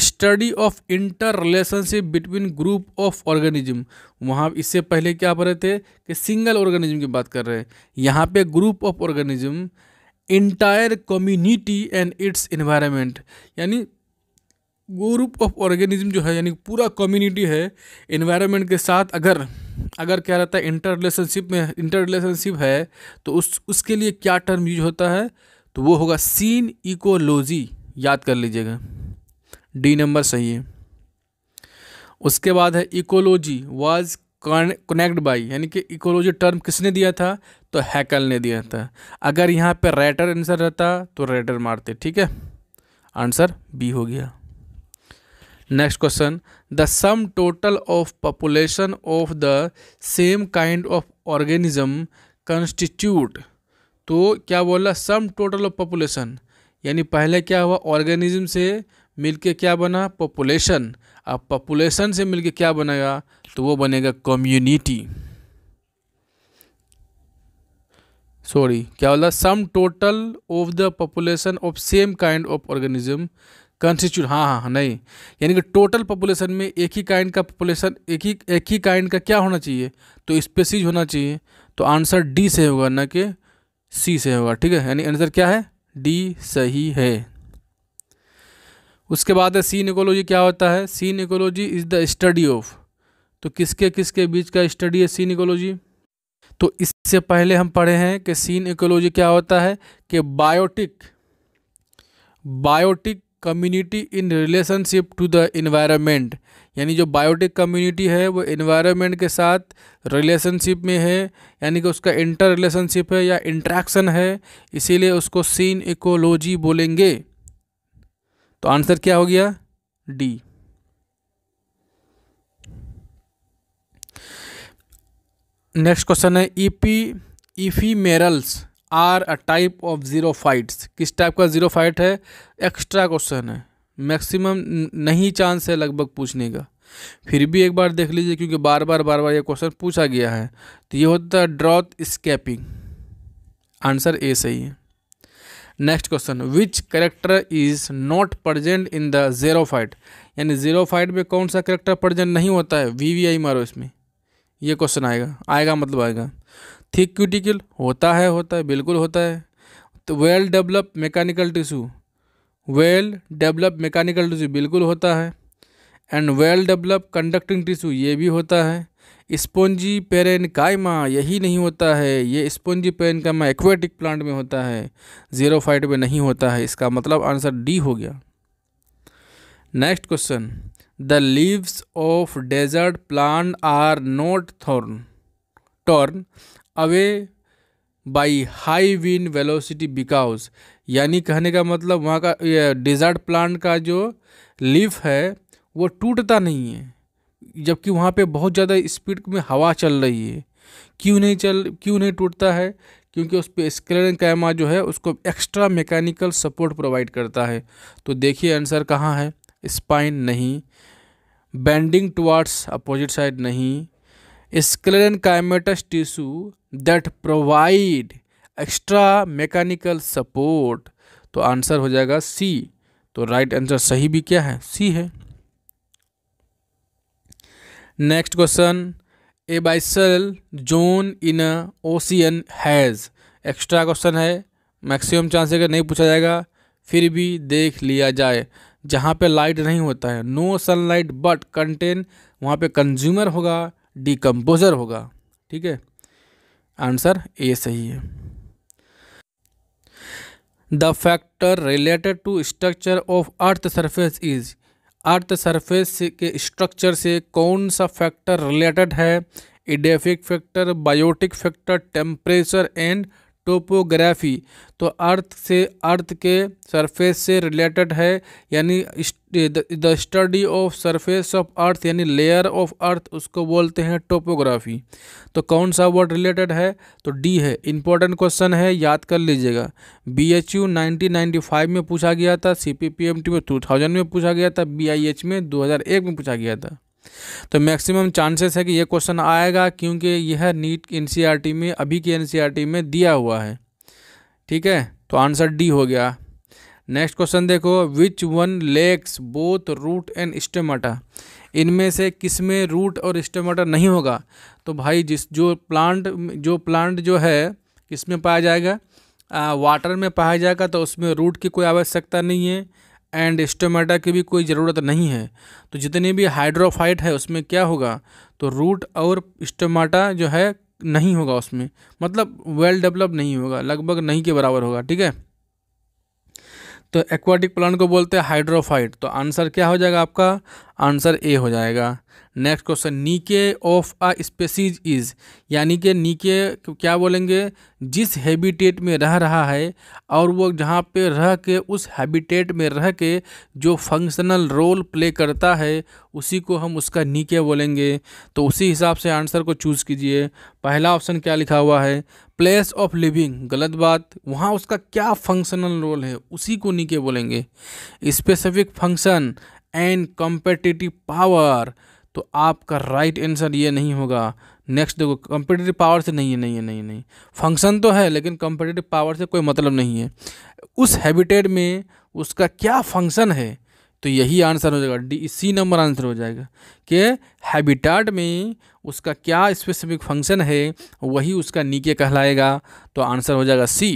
study of interrelationship between group of organism वहाँ इससे पहले क्या पढ़ रहे थे कि सिंगल ऑर्गेनिज्म की बात कर रहे हैं यहाँ पे group of organism entire community and its environment यानी ग्रुप ऑफ ऑर्गेनिज्म जो है यानी पूरा कम्युनिटी है इन्वायरमेंट के साथ अगर अगर क्या रहता है इंटर रिलेशनशिप में इंटर रिलेशनशिप है तो उस उसके लिए क्या टर्म यूज होता है तो वो होगा सीन इकोलॉजी याद कर लीजिएगा डी नंबर सही है उसके बाद है इकोलॉजी वाज कनेक्ट बाई यानी कि इकोलॉजी टर्म किसने दिया था तो हैकल ने दिया था अगर यहाँ पर रेटर आंसर रहता तो रेटर मारते ठीक है आंसर बी हो गया next question the sum total of population of the same kind of organism constitute तो क्या बोला सम टोटल ऑफ पॉपुलेशन यानी पहले क्या हुआ ऑर्गेनिज्म से मिलके क्या बना पॉपुलेशन अब पॉपुलेशन से मिलके क्या बनेगा तो वो बनेगा कम्युनिटी सॉरी क्या बोला sum total of the population of same kind of organism constitute हाँ, हाँ हाँ नहीं यानी कि टोटल पॉपुलेशन में एक ही काइंड का पॉपुलेशन एक ही एक ही काइंड का क्या होना चाहिए तो स्पेसीज होना चाहिए तो आंसर डी से होगा ना कि सी से होगा ठीक है यानी आंसर क्या है डी सही है उसके बाद है सी निकोलॉजी क्या होता है synecology is the study of तो किसके किसके बीच का स्टडी है सीन इकोलॉजी तो इससे पहले हम पढ़े हैं कि सीन इकोलॉजी क्या होता है कि biotic biotic community in relationship to the environment यानी जो बायोटिक कम्युनिटी है वो इन्वायरमेंट के साथ रिलेशनशिप में है यानी कि उसका इंटर रिलेशनशिप है या इंट्रैक्शन है इसीलिए उसको सीन इकोलॉजी बोलेंगे तो आंसर क्या हो गया डी नेक्स्ट क्वेश्चन है EP e मेरल्स are a type of zero fights किस टाइप का ज़ीरो फाइट है एक्स्ट्रा क्वेश्चन है मैक्सिमम नहीं चांस है लगभग पूछने का फिर भी एक बार देख लीजिए क्योंकि बार बार बार बार ये क्वेश्चन पूछा गया है तो ये होता है ड्रॉथ स्केपिंग आंसर ए सही है next question which character is not present in the xerophyte यानी जीरो फाइट में कौन सा करेक्टर प्रजेंट नहीं होता है वी वी आई मारो इसमें यह क्वेश्चन आएगा आएगा मतलब आएगा थिक क्यूटिकल होता है होता है बिल्कुल होता है तो well develop mechanical tissue well develop mechanical tissue बिल्कुल होता है and well develop conducting tissue ये भी होता है स्पोंजी पेरेन कायमा यही नहीं होता है ये स्पोंजी पेरेन कायमा एक्वेटिक प्लांट में होता है जीरो फाइट में नहीं होता है इसका मतलब आंसर डी हो गया next question the leaves of desert plant are not thorn torn away by high wind velocity because यानी कहने का मतलब वहाँ का डिज़र्ट प्लांट का जो लीफ है वो टूटता नहीं है जबकि वहाँ पे बहुत ज़्यादा स्पीड में हवा चल रही है क्यों नहीं चल क्यों नहीं टूटता है क्योंकि उस पर स्क्रेन कैमा जो है उसको एक्स्ट्रा मैकेनिकल सपोर्ट प्रोवाइड करता है तो देखिए आंसर कहाँ है स्पाइन नहीं बैंडिंग टुवार्ड्स अपोजिट साइड नहीं skeletal काइमेटस tissue that provide extra mechanical support तो आंसर हो जाएगा सी तो राइट आंसर सही भी क्या है सी है next question abyssal zone in ocean has extra question है मैक्सिमम चांस है कि नहीं पूछा जाएगा फिर भी देख लिया जाए जहाँ पे लाइट नहीं होता है नो सनलाइट बट कंटेन वहाँ पे कंज्यूमर होगा डिकम्पोजर होगा ठीक है आंसर ए सही है the factor related to structure of earth surface is earth surface के स्ट्रक्चर से कौन सा फैक्टर रिलेटेड है edaphic factor biotic factor temperature and topography तो अर्थ से अर्थ के सरफेस से रिलेटेड है यानी the study of surface of earth यानी लेयर ऑफ अर्थ उसको बोलते हैं टोपोग्राफी तो कौन सा वर्ड रिलेटेड है तो डी है इंपॉर्टेंट क्वेश्चन है याद कर लीजिएगा B H U nineteen ninety five में पूछा गया था C P P M T में टू थाउजेंड में पूछा गया था बी आई एच में दो हज़ार एक में पूछा गया था तो मैक्सिमम चांसेस है कि ये क्वेश्चन आएगा क्योंकि यह नीट एन e में अभी की एन e में दिया हुआ है ठीक है तो आंसर डी हो गया नेक्स्ट क्वेश्चन देखो which one lacks both root and stomata इनमें से किस में रूट और स्टेमाटा नहीं होगा तो भाई जिस जो प्लांट जो प्लांट जो है किस में पाया जाएगा आ, वाटर में पाया जाएगा तो उसमें रूट की कोई आवश्यकता नहीं है एंड स्टोमेटा की भी कोई ज़रूरत नहीं है तो जितनी भी हाइड्रोफाइट है उसमें क्या होगा तो रूट और स्टोमाटा जो है नहीं होगा उसमें मतलब वेल डेवलप नहीं होगा लगभग नहीं के बराबर होगा ठीक है तो एक्वाटिक प्लांट को बोलते हैं हाइड्रोफाइट तो आंसर क्या हो जाएगा आपका आंसर ए हो जाएगा next question niche of a species is यानी कि नीके क्या बोलेंगे जिस हैबिटेट में रह रहा है और वो जहाँ पे रह के उस हैबिटेट में रह के जो फंक्शनल रोल प्ले करता है उसी को हम उसका नीके बोलेंगे तो उसी हिसाब से आंसर को चूज़ कीजिए पहला ऑप्शन क्या लिखा हुआ है प्लेस ऑफ लिविंग गलत बात वहाँ उसका क्या फंक्शनल रोल है उसी को नीके बोलेंगे specific function and competitive power तो आपका राइट आंसर ये नहीं होगा नेक्स्ट देखो कंपिटेटिव पावर से नहीं है नहीं है नहीं नहीं फंक्शन तो है लेकिन कंपिटेटिव पावर से कोई मतलब नहीं है उस हैबिटेट में उसका क्या फंक्शन है तो यही आंसर हो जाएगा डी सी नंबर आंसर हो जाएगा कि हैबिटेट में उसका क्या स्पेसिफिक फंक्शन है वही उसका नीचे कहलाएगा तो आंसर हो जाएगा सी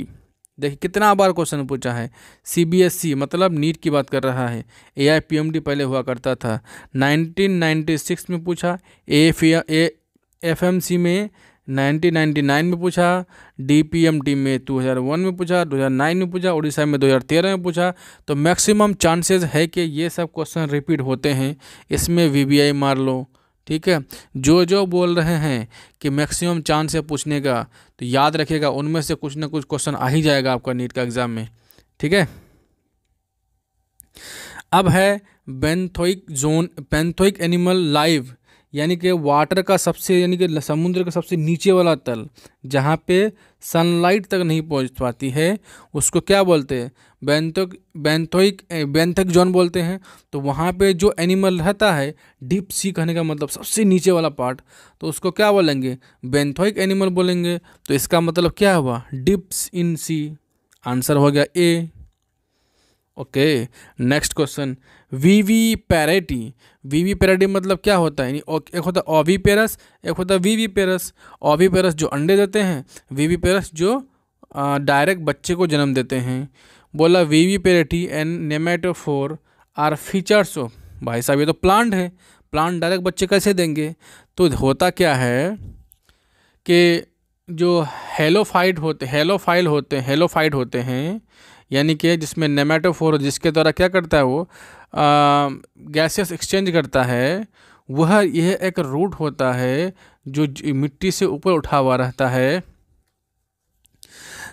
देखिए कितना बार क्वेश्चन पूछा है सीबीएसई e, मतलब नीट की बात कर रहा है एआईपीएमडी पहले हुआ करता था 1996 में पूछा ए एफ सी में 1999 में पूछा डीपीएमडी में 2001 में पूछा 2009 में पूछा उड़ीसा में 2013 में पूछा तो मैक्सिमम चांसेस है कि ये सब क्वेश्चन रिपीट होते हैं इसमें वीबीआई मार लो ठीक है जो जो बोल रहे हैं कि मैक्सिमम चांस है पूछने का तो याद रखिएगा उनमें से कुछ ना कुछ क्वेश्चन आ ही जाएगा आपका नीट का एग्ज़ाम में ठीक है अब है benthic zone benthic animal live यानी कि वाटर का सबसे यानी कि समुद्र का सबसे नीचे वाला तल जहाँ पे सनलाइट तक नहीं पहुँच पाती है उसको क्या बोलते हैं बैंथक बैंथोइक बैंथक जोन बोलते हैं तो वहाँ पे जो एनिमल रहता है डीप सी कहने का मतलब सबसे नीचे वाला पार्ट तो उसको क्या बोलेंगे बेंथोइक एनिमल बोलेंगे तो इसका मतलब क्या हुआ डिप्स इन सी आंसर हो गया A okay next question viviparity viviparity मतलब क्या होता है एक होता है ओवी पेरस एक होता है वी वी पेरस ओवी पेरस जो अंडे देते हैं वी वी पेरस जो डायरेक्ट बच्चे को जन्म देते हैं बोला viviparity and pneumatophore are features of भाई साहब ये तो प्लांट है प्लांट डायरेक्ट बच्चे कैसे देंगे तो होता क्या है कि जो हेलोफाइट होते हेलोफाइल होते हैं हेलोफाइट होते हैं यानी कि जिसमें नेमेटोफोर जिसके द्वारा क्या करता है वो गैसेस एक्सचेंज करता है वह यह एक रूट होता है जो मिट्टी से ऊपर उठा हुआ रहता है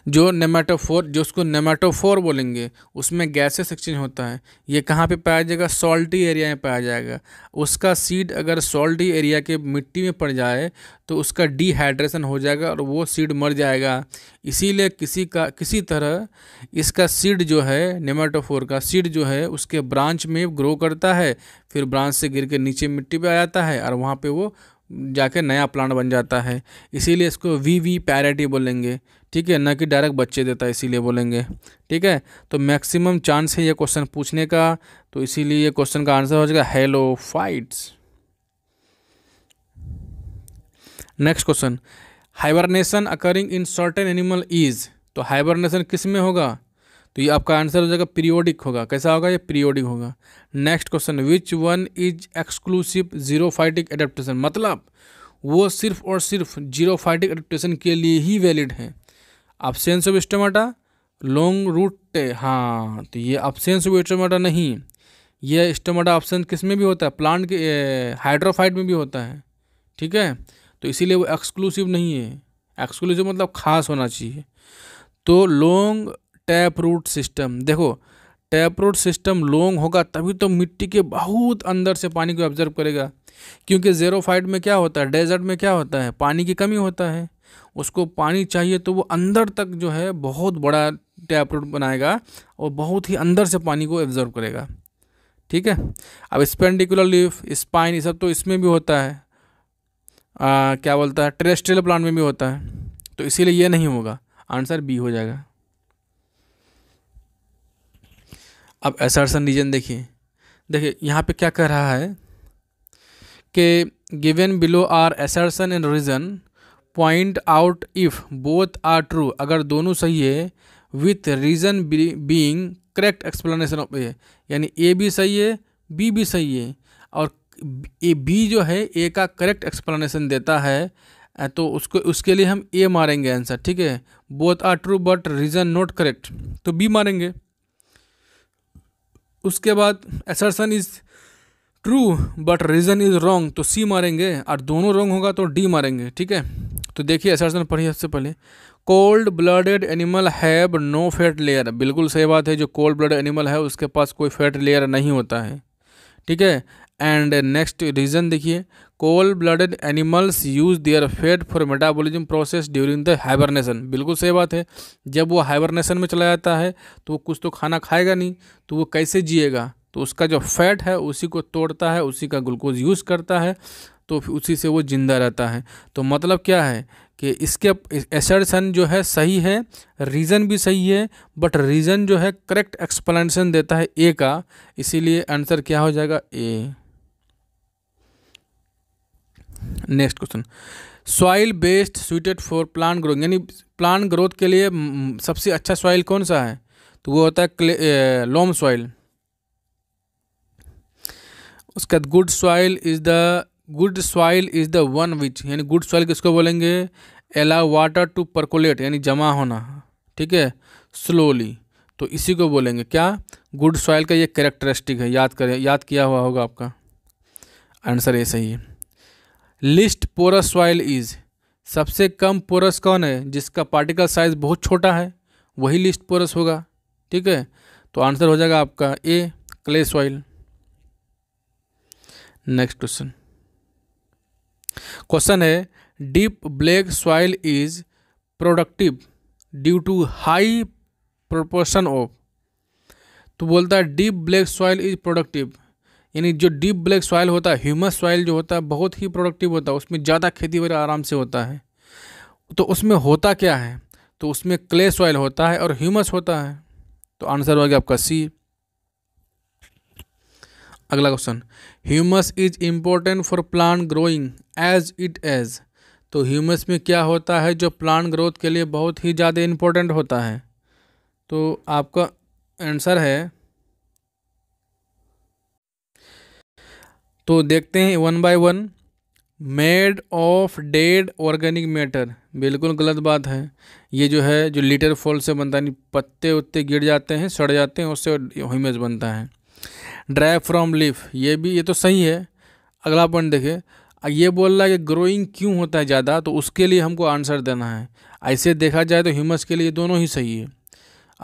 जो नेमाटोफोर जो उसको नेमाटोफोर बोलेंगे उसमें गैसेस एक्सचेंज होता है ये कहाँ पे पाया जाएगा सॉल्टी एरिया में पाया जाएगा उसका सीड अगर सॉल्टी एरिया के मिट्टी में पड़ जाए तो उसका डिहाइड्रेशन हो जाएगा और वो सीड मर जाएगा इसीलिए किसी का किसी तरह इसका सीड जो है नेमाटोफोर का सीड जो है उसके ब्रांच में ग्रो करता है फिर ब्रांच से गिर के नीचे मिट्टी पर आ जाता है और वहाँ पर वो जाके नया प्लांट बन जाता है इसीलिए इसको वी वी पैरेटी बोलेंगे ठीक है ना कि डायरेक्ट बच्चे देता है इसीलिए बोलेंगे ठीक है तो मैक्सिमम चांस है ये क्वेश्चन पूछने का तो इसीलिए ये क्वेश्चन का आंसर हो जाएगा halophytes next question hibernation occurring in certain animal is तो हाइबरनेशन किस में होगा तो ये आपका आंसर हो जाएगा पीरियोडिक होगा कैसा होगा ये पीरियोडिक होगा next question which one is exclusive xerophytic adaptation मतलब वो सिर्फ और सिर्फ जीरो फाइटिक एडेप्टन के लिए ही वैलिड है absence of stomata long root हाँ तो ये अपसेंस ऑफ स्टोमाटा नहीं ये स्टोमाटा ऑप्शन किस में भी होता है प्लांट के हाइड्रोफाइट में भी होता है ठीक है तो इसीलिए वो एक्सक्लूसिव नहीं है एक्सक्लूसिव मतलब खास होना चाहिए तो लॉन्ग टैप रूट सिस्टम देखो टैप रूट सिस्टम लॉन्ग होगा तभी तो मिट्टी के बहुत अंदर से पानी को ऑब्जर्व करेगा क्योंकि जेरोफाइट में क्या होता है डेजर्ट में क्या होता है पानी की कमी होता है उसको पानी चाहिए तो वो अंदर तक जो है बहुत बड़ा टैप रूट बनाएगा और बहुत ही अंदर से पानी को एब्जॉर्व करेगा ठीक है अब स्पेंडिकुलर लीफ स्पाइन ये सब तो इसमें भी होता है आ, क्या बोलता है टेरेस्ट्रियल प्लांट में भी होता है तो इसीलिए ये नहीं होगा आंसर बी हो जाएगा अब एसर्सन रीजन देखिए देखिए यहाँ पे क्या कह रहा है कि given below are assertion in reason point out if both are true अगर दोनों सही है with reason being correct explanation of A यानी ए भी सही है बी भी सही है और ए बी जो है ए का करेक्ट एक्सप्लेनेशन देता है तो उसको उसके लिए हम ए मारेंगे आंसर ठीक है both are true but reason not correct तो बी मारेंगे उसके बाद assertion is true but reason is wrong तो सी मारेंगे और दोनों रॉन्ग होगा तो डी मारेंगे ठीक है तो देखिए असर्जन पढ़िए सबसे पहले cold blooded animal have no fat layer बिल्कुल सही बात है जो कोल्ड ब्लड एनिमल है उसके पास कोई फैट लेयर नहीं होता है ठीक है एंड नेक्स्ट रीज़न देखिए cold blooded animals use their fat for metabolism process during the hibernation बिल्कुल सही बात है जब वो हाइबरनेशन में चला जाता है तो वो कुछ तो खाना खाएगा नहीं तो वो कैसे जिएगा तो उसका जो फैट है उसी को तोड़ता है उसी का ग्लूकोज यूज़ करता है तो उसी से वो ज़िंदा रहता है तो मतलब क्या है कि इसके एसर्सन जो है सही है रीज़न भी सही है बट रीज़न जो है करेक्ट एक्सप्लेनेशन देता है ए का इसीलिए आंसर क्या हो जाएगा A next question soil based suited for plant growth यानी प्लांट ग्रोथ के लिए सबसे अच्छा सॉइल कौन सा है तो वो होता है लोम सॉइल उसके बाद good soil is the good soil is the one which यानी गुड सॉइल किसको बोलेंगे एला वाटर टू परकोलेट यानी जमा होना ठीक है स्लोली तो इसी को बोलेंगे क्या गुड सॉइल का ये कैरेक्टरिस्टिक है याद करें याद किया हुआ होगा आपका आंसर ये सही है लिस्ट पोरस सॉइल इज़ सबसे कम पोरस कौन है जिसका पार्टिकल साइज बहुत छोटा है वही लिस्ट पोरस होगा ठीक है तो आंसर हो जाएगा आपका A clay soil next question question है deep black soil is productive due to high proportion of तो बोलता है deep black soil is productive यानी जो डीप ब्लैक सॉइल होता है ह्यूमस सॉइल जो होता है बहुत ही प्रोडक्टिव होता है उसमें ज़्यादा खेती वगैरह आराम से होता है तो उसमें होता क्या है तो उसमें क्ले सॉइल होता है और ह्यूमस होता है तो आंसर हो गया आपका सी अगला question humus is important for plant growing as it as तो ह्यूमस में क्या होता है जो प्लांट ग्रोथ के लिए बहुत ही ज़्यादा इम्पोर्टेंट होता है तो आपका आंसर है तो देखते हैं one by one made of dead organic matter बिल्कुल गलत बात है ये जो है जो लीटर फॉल से बनता है पत्ते उत्ते गिर जाते हैं सड़ जाते हैं उससे ह्यूमस बनता है ड्राइव फ्रॉम लीफ ये भी ये तो सही है अगला पॉइंट देखें ये बोल रहा है कि ग्रोइंग क्यों होता है ज़्यादा तो उसके लिए हमको आंसर देना है ऐसे देखा जाए तो ह्यूमस के लिए दोनों ही सही है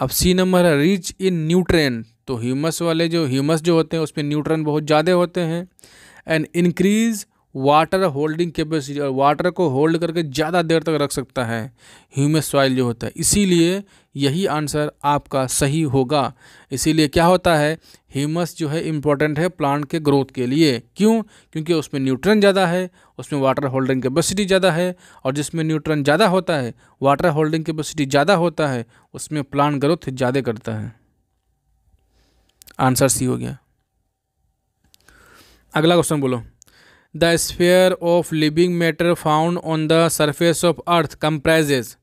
अब सी नंबर है रिच इन न्यूट्रेन तो ह्यूमस वाले जो ह्यूमस जो होते हैं उसमें न्यूट्रन बहुत ज़्यादा होते हैं and increase water holding capacity और वाटर को होल्ड करके ज़्यादा देर तक रख सकता है ह्यूमस सॉइल जो होता है इसीलिए यही आंसर आपका सही होगा इसीलिए क्या होता है ह्यूमस जो है इम्पोर्टेंट है प्लांट के ग्रोथ के लिए क्यों क्योंकि उसमें न्यूट्रन ज़्यादा है उसमें वाटर होल्डिंग कैपेसिटी ज़्यादा है और जिसमें न्यूट्रन ज़्यादा होता है वाटर होल्डिंग कैपेसिटी ज़्यादा होता है उसमें प्लांट ग्रोथ ज़्यादा करता है आंसर सी हो गया अगला क्वेश्चन बोलो the sphere of living matter found on the surface of earth comprises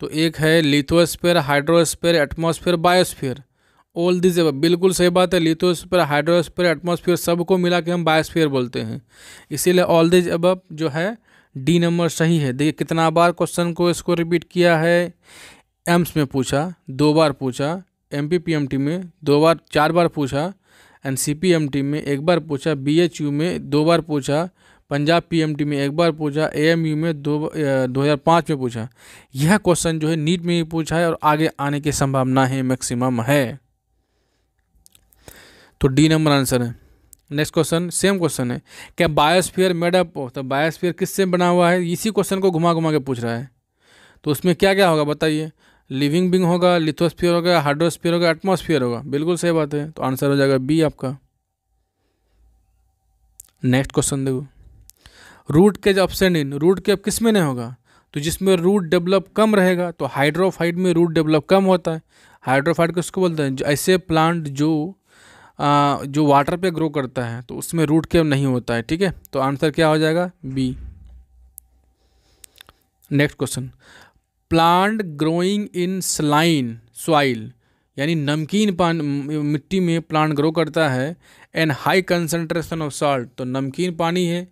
तो एक है lithosphere hydrosphere atmosphere biosphere all this बिल्कुल सही बात है लिथोस्फेयर हाइड्रोस्फेयर एटमोसफेयर सबको मिला के हम बायोस्फेयर बोलते हैं इसीलिए ऑल दिस अब जो है डी नंबर सही है देखिए कितना बार क्वेश्चन को इसको रिपीट किया है एम्स में पूछा दो बार पूछा M P P M T में दो बार चार बार पूछा एंड टी में एक बार पूछा यू में दो बार पूछा पंजाब पीएमटी में एक बार पूछा एएमयू में दो दो हज़ार पाँच में पूछा यह क्वेश्चन जो है नीट में ही पूछा है और आगे आने की संभावना है मैक्सिमम है तो डी नंबर आंसर है नेक्स्ट क्वेश्चन सेम क्वेश्चन है क्या बायोस्फीयर मेडअप अप तो बायोस्फीयर किससे बना हुआ है इसी क्वेश्चन को घुमा घुमा के पूछ रहा है तो उसमें क्या क्या होगा बताइए लिविंग बिंग होगा लिथोस्फियर होगा हाइड्रोस्फियर होगा एटमोसफियर होगा बिल्कुल सही बात है तो आंसर हो जाएगा बी आपका नेक्स्ट क्वेश्चन देखो root cage option in root cap किस में नहीं होगा तो जिसमें रूट डेवलप कम रहेगा तो हाइड्रोफाइड में रूट डेवलप कम होता है को उसको बोलते हैं ऐसे प्लांट जो आ, जो वाटर पे ग्रो करता है तो उसमें रूट केव नहीं होता है ठीक है तो आंसर क्या हो जाएगा B next question plant growing in saline soil यानी नमकीन पान मिट्टी में प्लांट ग्रो करता है and high concentration of salt तो नमकीन पानी है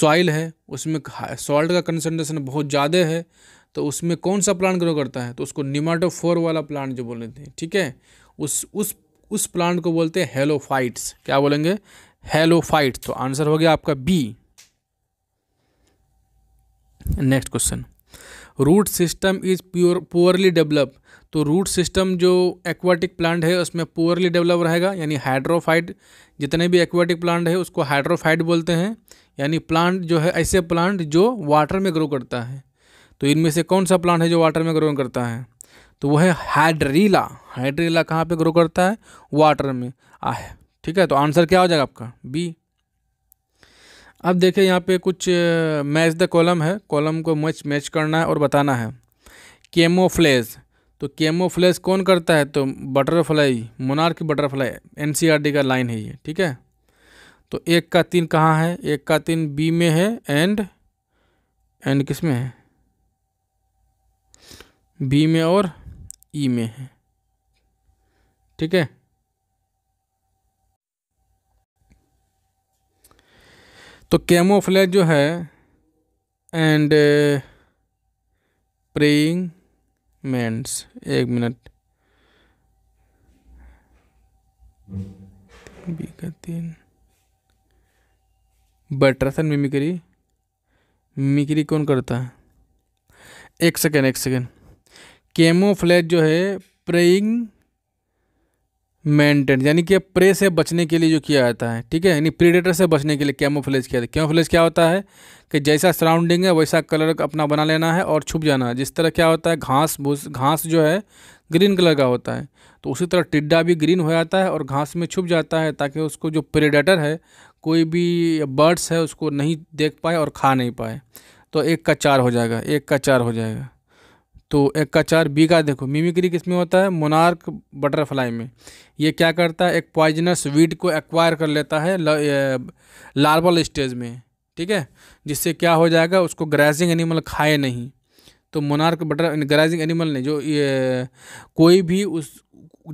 सॉइल है उसमें सॉल्ट का कंसनट्रेशन बहुत ज़्यादा है तो उसमें कौन सा प्लांट ग्रो करता है तो उसको निमाटोफोर वाला प्लांट जो बोलते हैं थे ठीक है उस उस उस प्लांट को बोलते हैं हेलोफाइट्स क्या बोलेंगे हेलोफाइट्स तो आंसर हो गया आपका B next question root system is pure poorly develop तो रूट सिस्टम जो एक्वाटिक प्लांट है उसमें पुअरली डेवलप रहेगा यानी हाइड्रोफाइट जितने भी एक्वाटिक प्लांट है उसको हाइड्रोफाइट बोलते हैं यानी प्लांट जो है ऐसे प्लांट जो वाटर में ग्रो करता है तो इनमें से कौन सा प्लांट है जो वाटर में ग्रो करता है तो वह है हाइड्रीला हाइड्रीला कहाँ पे ग्रो करता है वाटर में आ है ठीक है तो आंसर क्या हो जाएगा आपका बी अब देखें यहाँ पे कुछ मैच द कॉलम है कॉलम को मैच मैच करना है और बताना है केमोफ्लेज तो केमोफ्लेज कौन करता है तो बटरफ्लाई मोनार की बटरफ्लाई एनसीईआरटी का लाइन है ये ठीक है तो एक का तीन कहाँ है एक का तीन बी में है एंड एंड किस में है बी में और ई e में है ठीक है तो कैमो जो है एंड प्रेइंग मैंस एक मिनट बी तीन बटरसन मिमिक्री मिमिक्री कौन करता है एक सेकेंड एक सेकेंड केमोफ्लेज जो है प्रेइंग मेंटेन यानी कि प्रे से बचने के लिए जो किया जाता है ठीक है यानी प्रीडेटर से बचने के लिए कैमोफ्लेज किया जाता है कैमोफ्लेज क्या होता है कि जैसा सराउंडिंग है वैसा कलर अपना बना लेना है और छुप जाना है जिस तरह क्या होता है घास भूस घास जो है ग्रीन कलर का होता है तो उसी तरह टिड्डा भी ग्रीन हो जाता है और घास में छुप जाता है ताकि उसको जो प्रीडेटर है कोई भी बर्ड्स है उसको नहीं देख पाए और खा नहीं पाए तो एक का चार हो जाएगा एक का चार हो जाएगा तो एक का चार बी का देखो मिमिक्री किस में होता है मोनार्क बटरफ्लाई में ये क्या करता है एक पॉइजनस वीड को एक्वायर कर लेता है लार्वल स्टेज में ठीक है जिससे क्या हो जाएगा उसको ग्रेजिंग एनिमल खाए नहीं तो मोनार्क बटर ग्रेजिंग एनिमल नहीं जो ये कोई भी उस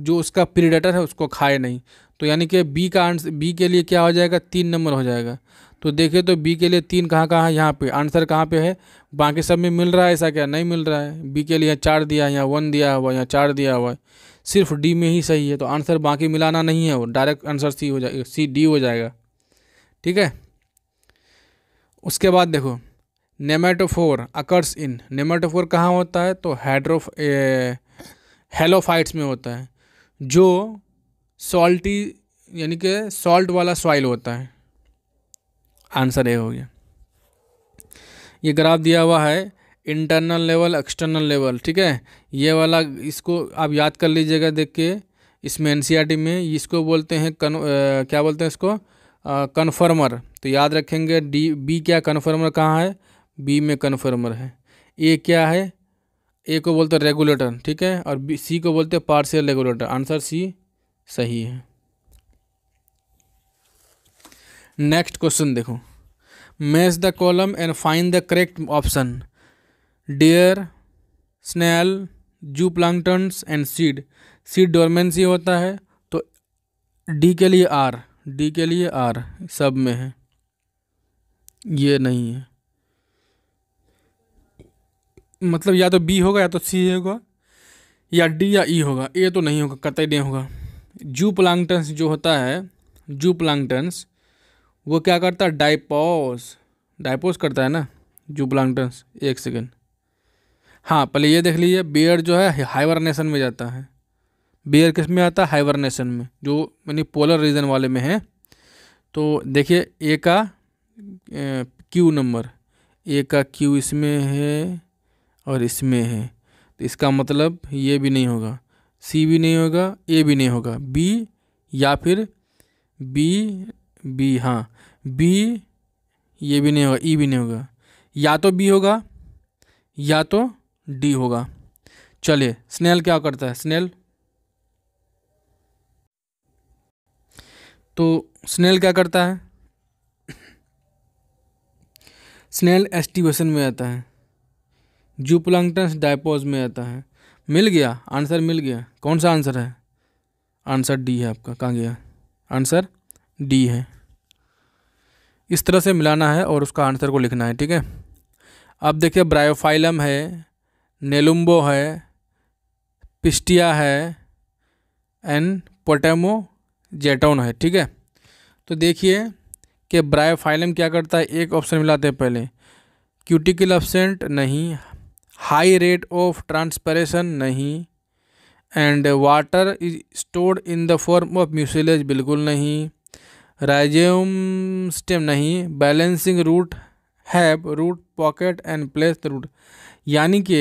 जो उसका प्रीडेटर है उसको खाए नहीं तो यानी कि बी का आंसर बी के लिए क्या हो जाएगा तीन नंबर हो जाएगा तो देखिए तो बी के लिए तीन कहाँ कहाँ है यहाँ पे आंसर कहाँ पे है बाकी सब में मिल रहा है ऐसा क्या नहीं मिल रहा है बी के लिए चार दिया या वन दिया हुआ या चार दिया हुआ है सिर्फ डी में ही सही है तो आंसर बाकी मिलाना नहीं है वो डायरेक्ट आंसर सी हो जाएगा सी डी हो जाएगा ठीक है उसके बाद देखो नेमेटोफोर अकर्स इन नेमेटोफोर कहाँ होता है तो हाइड्रो हेलोफाइट्स में होता है जो सॉल्टी यानी कि सॉल्ट वाला सॉइल होता है आंसर ए हो गया ये ग्राफ दिया हुआ है इंटरनल लेवल एक्सटर्नल लेवल ठीक है ये वाला इसको आप याद कर लीजिएगा देख के इसमें एन e में इसको बोलते हैं कन आ, क्या बोलते हैं इसको कन्फर्मर तो याद रखेंगे डी बी क्या कन्फर्मर कहाँ है बी में कन्फर्मर है ए क्या है ए को बोलते हैं रेगुलेटर ठीक है और बी सी को बोलते हैं पार्शियल रेगुलेटर आंसर सी सही है नेक्स्ट क्वेश्चन देखो match the column and find the correct option deer snail zooplanktons and seed seed dormancy होता है तो डी के लिए आर डी के लिए आर सब में है ये नहीं है मतलब या तो बी होगा या तो सी होगा या डी या ई e होगा ए तो नहीं होगा कतई नहीं होगा जू प्लांटन्स जो होता है जू प्लांटन्स वो क्या करता है डाइपोस डाइपोस करता है ना जू प्लांटन्स एक सेकेंड हाँ पहले ये देख लीजिए बियर जो है हाइबरनेशन में जाता है बियर किस में आता है हाइबरनेशन में जो यानी पोलर रीजन वाले में है तो देखिए ए का क्यू नंबर ए का क्यू इसमें है और इसमें है तो इसका मतलब ये भी नहीं होगा सी भी नहीं होगा ए भी नहीं होगा बी या फिर बी बी हाँ बी ये भी नहीं होगा ई भी नहीं होगा या तो बी होगा या तो डी होगा चलिए स्नेल क्या करता है स्नेल तो स्नेल क्या करता है स्नेल एस्टिवेशन में आता है जूप्लांगटन डायपोज में आता है मिल गया आंसर मिल गया कौन सा आंसर है आंसर डी है आपका कहाँ गया आंसर डी है इस तरह से मिलाना है और उसका आंसर को लिखना है ठीक है अब देखिए ब्रायोफाइलम है नेलुम्बो है पिस्टिया है एंड पोटेमो जेटोन है ठीक है तो देखिए कि ब्रायोफाइलम क्या करता है एक ऑप्शन मिलाते हैं पहले क्यूटिकल अपसेंट नहीं हाई रेट ऑफ ट्रांसपरेशन नहीं and water is stored in the form of mucilage बिल्कुल नहीं राइजेम स्टेम नहीं balancing root have root pocket and place root यानी कि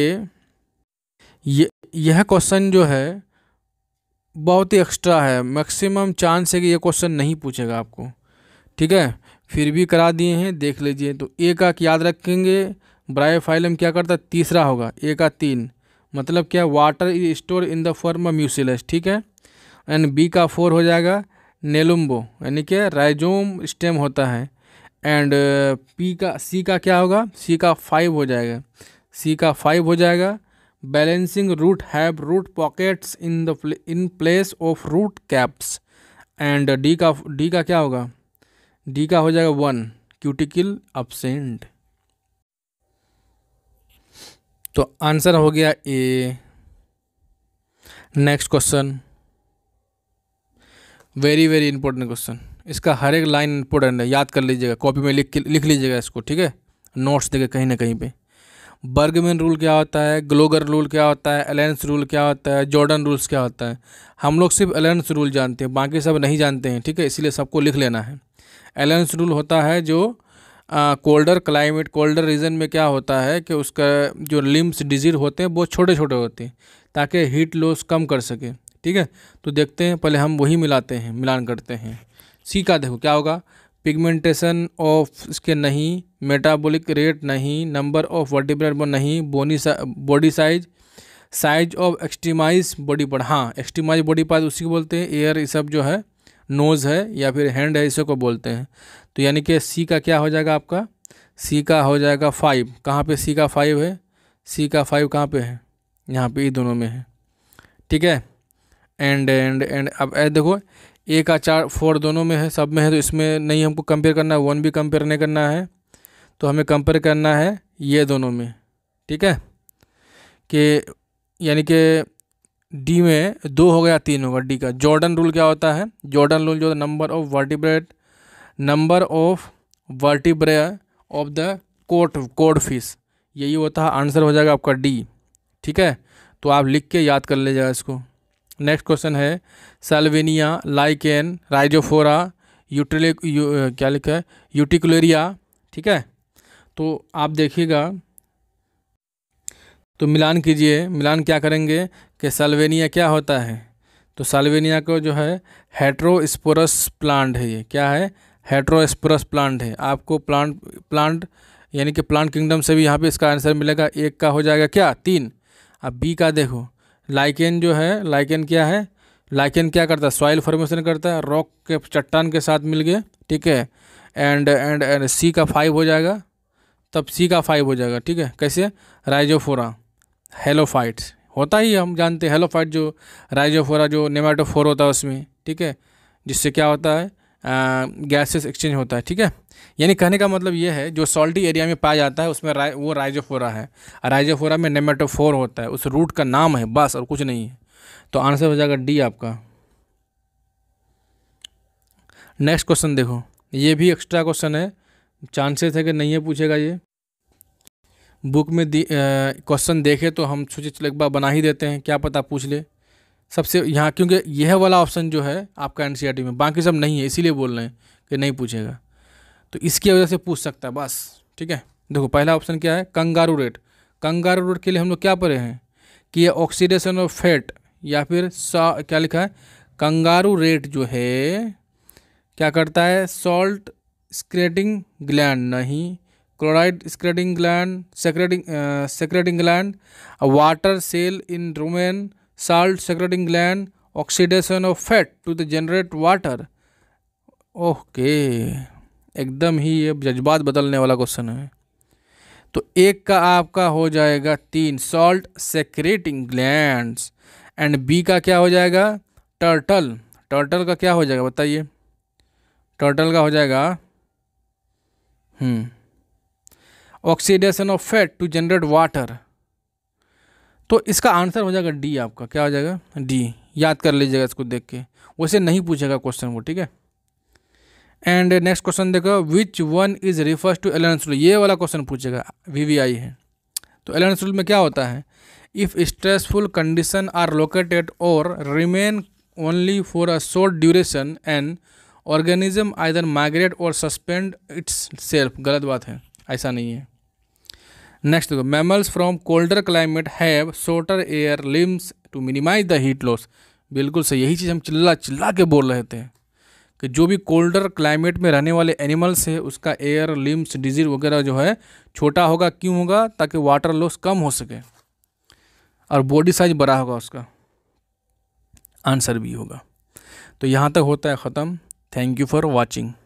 यह क्वेश्चन जो है बहुत ही एक्स्ट्रा है मैक्सिमम चांस है कि यह क्वेश्चन नहीं पूछेगा आपको ठीक है फिर भी करा दिए हैं देख लीजिए तो ए का याद रखेंगे ब्राय फाइलम क्या करता है तीसरा होगा ए का तीन मतलब क्या water is store in the form of mucilage ठीक है एंड बी का फोर हो जाएगा नेलुम्बो यानी कि राइजोम स्टेम होता है एंड पी uh, का सी का क्या होगा सी का फाइव हो जाएगा सी का फाइव हो जाएगा balancing root have root pockets in the in place of root caps and D का डी का क्या होगा डी का हो जाएगा वन क्यूटिकल अपसेंट तो आंसर हो गया A next question very very important question इसका हर एक लाइन इंपॉर्टेंट है याद कर लीजिएगा कॉपी में लिख लिख लीजिएगा इसको ठीक है नोट्स देखे कहीं ना कहीं पे बर्गमैन रूल क्या होता है ग्लोगर रूल क्या होता है अलायंस रूल क्या होता है जॉर्डन रूल्स क्या होता है हम लोग सिर्फ अलायंस रूल जानते हैं बाकी सब नहीं जानते हैं ठीक है इसीलिए सबको लिख लेना है अलायंस रूल होता है जो कोल्डर क्लाइमेट कोल्डर रीजन में क्या होता है कि उसका जो लिम्स डिजीज होते हैं वो छोटे छोटे होते हैं ताकि हीट लॉस कम कर सकें ठीक है तो देखते हैं पहले हम वही मिलाते हैं मिलान करते हैं सी का देखो क्या होगा पिगमेंटेशन ऑफ इसके नहीं मेटाबॉलिक रेट नहीं नंबर ऑफ वर्टिब्रेट नहीं बोनी सा, body size size of extremities body part हाँ एक्सट्रीमाइज बॉडी पार्ट उसी को बोलते हैं एयर ये सब जो है नोज़ है या फिर हैंड है इसे को बोलते हैं तो यानी कि सी का क्या हो जाएगा आपका सी का हो जाएगा फाइव कहाँ पे सी का फाइव है सी का फाइव कहाँ पे है यहाँ पे ये दोनों में है ठीक है एंड एंड एंड अब ए देखो ए का चार फोर दोनों में है सब में है तो इसमें नहीं हमको कंपेयर करना है वन भी कंपेयर नहीं करना है तो हमें कंपेयर करना है ये दोनों में ठीक है कि यानी कि डी में दो हो गया तीन होगा डी का जॉर्डन रूल क्या होता है जॉर्डन रूल जो number of vertebrate number of vertebrae of the coat cod fish यही होता है आंसर हो जाएगा आपका डी ठीक है तो आप लिख के याद कर लीजिएगा इसको नेक्स्ट क्वेश्चन है सेल्वेनिया लाइकेन राइजोफोरा यूट्रिले यू, क्या लिखा है यूटिकुलेरिया ठीक है तो आप देखिएगा तो मिलान कीजिए मिलान क्या करेंगे कि सेल्वेनिया क्या होता है तो सेल्वेनिया को जो है हेट्रोस्पोरस प्लांट है ये क्या है हेट्रोस्पोरस प्लांट है आपको प्लांट प्लांट यानी कि प्लांट किंगडम से भी यहाँ पे इसका आंसर मिलेगा एक का हो जाएगा क्या तीन अब बी का देखो लाइकेन जो है लाइकेन क्या है लाइकेन क्या करता है सॉइल फॉर्मेशन करता है रॉक के चट्टान के साथ मिल गए ठीक है एंड एंड एंड सी का फाइव हो जाएगा तब सी का फाइव हो जाएगा ठीक है कैसे राइजोफोरा हेलोफाइट्स होता ही हम जानते हैं हेलोफाइट जो राइजोफोरा जो नेमाटोफोर होता है उसमें ठीक है जिससे क्या होता है गैसेस एक्सचेंज होता है ठीक है यानी कहने का मतलब ये है जो सॉल्टी एरिया में पाया जाता है उसमें राय वो राइजोफोरा है राइजोफोरा में नेमेटोफोर होता है उस रूट का नाम है बस और कुछ नहीं है तो आंसर हो जाएगा डी आपका नेक्स्ट क्वेश्चन देखो ये भी एक्स्ट्रा क्वेश्चन है चांसेस है कि नहीं है पूछेगा ये बुक में क्वेश्चन देखे तो हम सोचे चलो एक बार बना ही देते हैं क्या पता पूछ ले सबसे यहाँ क्योंकि यह वाला ऑप्शन जो है आपका एन e में बाकी सब नहीं है इसीलिए बोल रहे हैं कि नहीं पूछेगा तो इसकी वजह से पूछ सकता है बस ठीक है देखो पहला ऑप्शन क्या है कंगारू रेट कंगारू रेट के लिए हम लोग क्या पढ़े हैं कि ये ऑक्सीडेशन ऑफ फैट या फिर क्या लिखा है कंगारू रेट जो है क्या करता है सॉल्ट स्क्रेटिंग ग्लैंड नहीं chloride secreting gland secreting secreting gland water cell in rumen salt secreting gland oxidation of fat to the generate water okay एकदम ही ये जज्बात बदलने वाला क्वेश्चन है तो एक का आपका हो जाएगा तीन salt secreting gland and B का क्या हो जाएगा टर्टल टर्टल का क्या हो जाएगा बताइए टर्टल का हो जाएगा oxidation of fat to generate water तो इसका आंसर हो जाएगा डी आपका क्या हो जाएगा डी याद कर लीजिएगा इसको देख के वैसे नहीं पूछेगा क्वेश्चन को ठीक है एंड नेक्स्ट क्वेश्चन देखो which one is refers to Allen's rule ये वाला क्वेश्चन पूछेगा वी है तो एलेंस रूल में क्या होता है if stressful condition are located और remain only for a short duration and organism either migrate और सस्पेंड इट्स सेल्फ गलत बात है ऐसा नहीं है नेक्स्ट देखो mammals from colder climate have shorter ear limbs to minimize the heat loss बिल्कुल सही यही चीज़ हम चिल्ला चिल्ला के बोल रहे थे कि जो भी कोल्डर क्लाइमेट में रहने वाले एनिमल्स है उसका एयर लिम्स डिजीज वगैरह जो है छोटा होगा क्यों होगा ताकि वाटर लॉस कम हो सके और बॉडी साइज बड़ा होगा उसका आंसर भी होगा तो यहाँ तक होता है ख़त्म थैंक यू फॉर वॉचिंग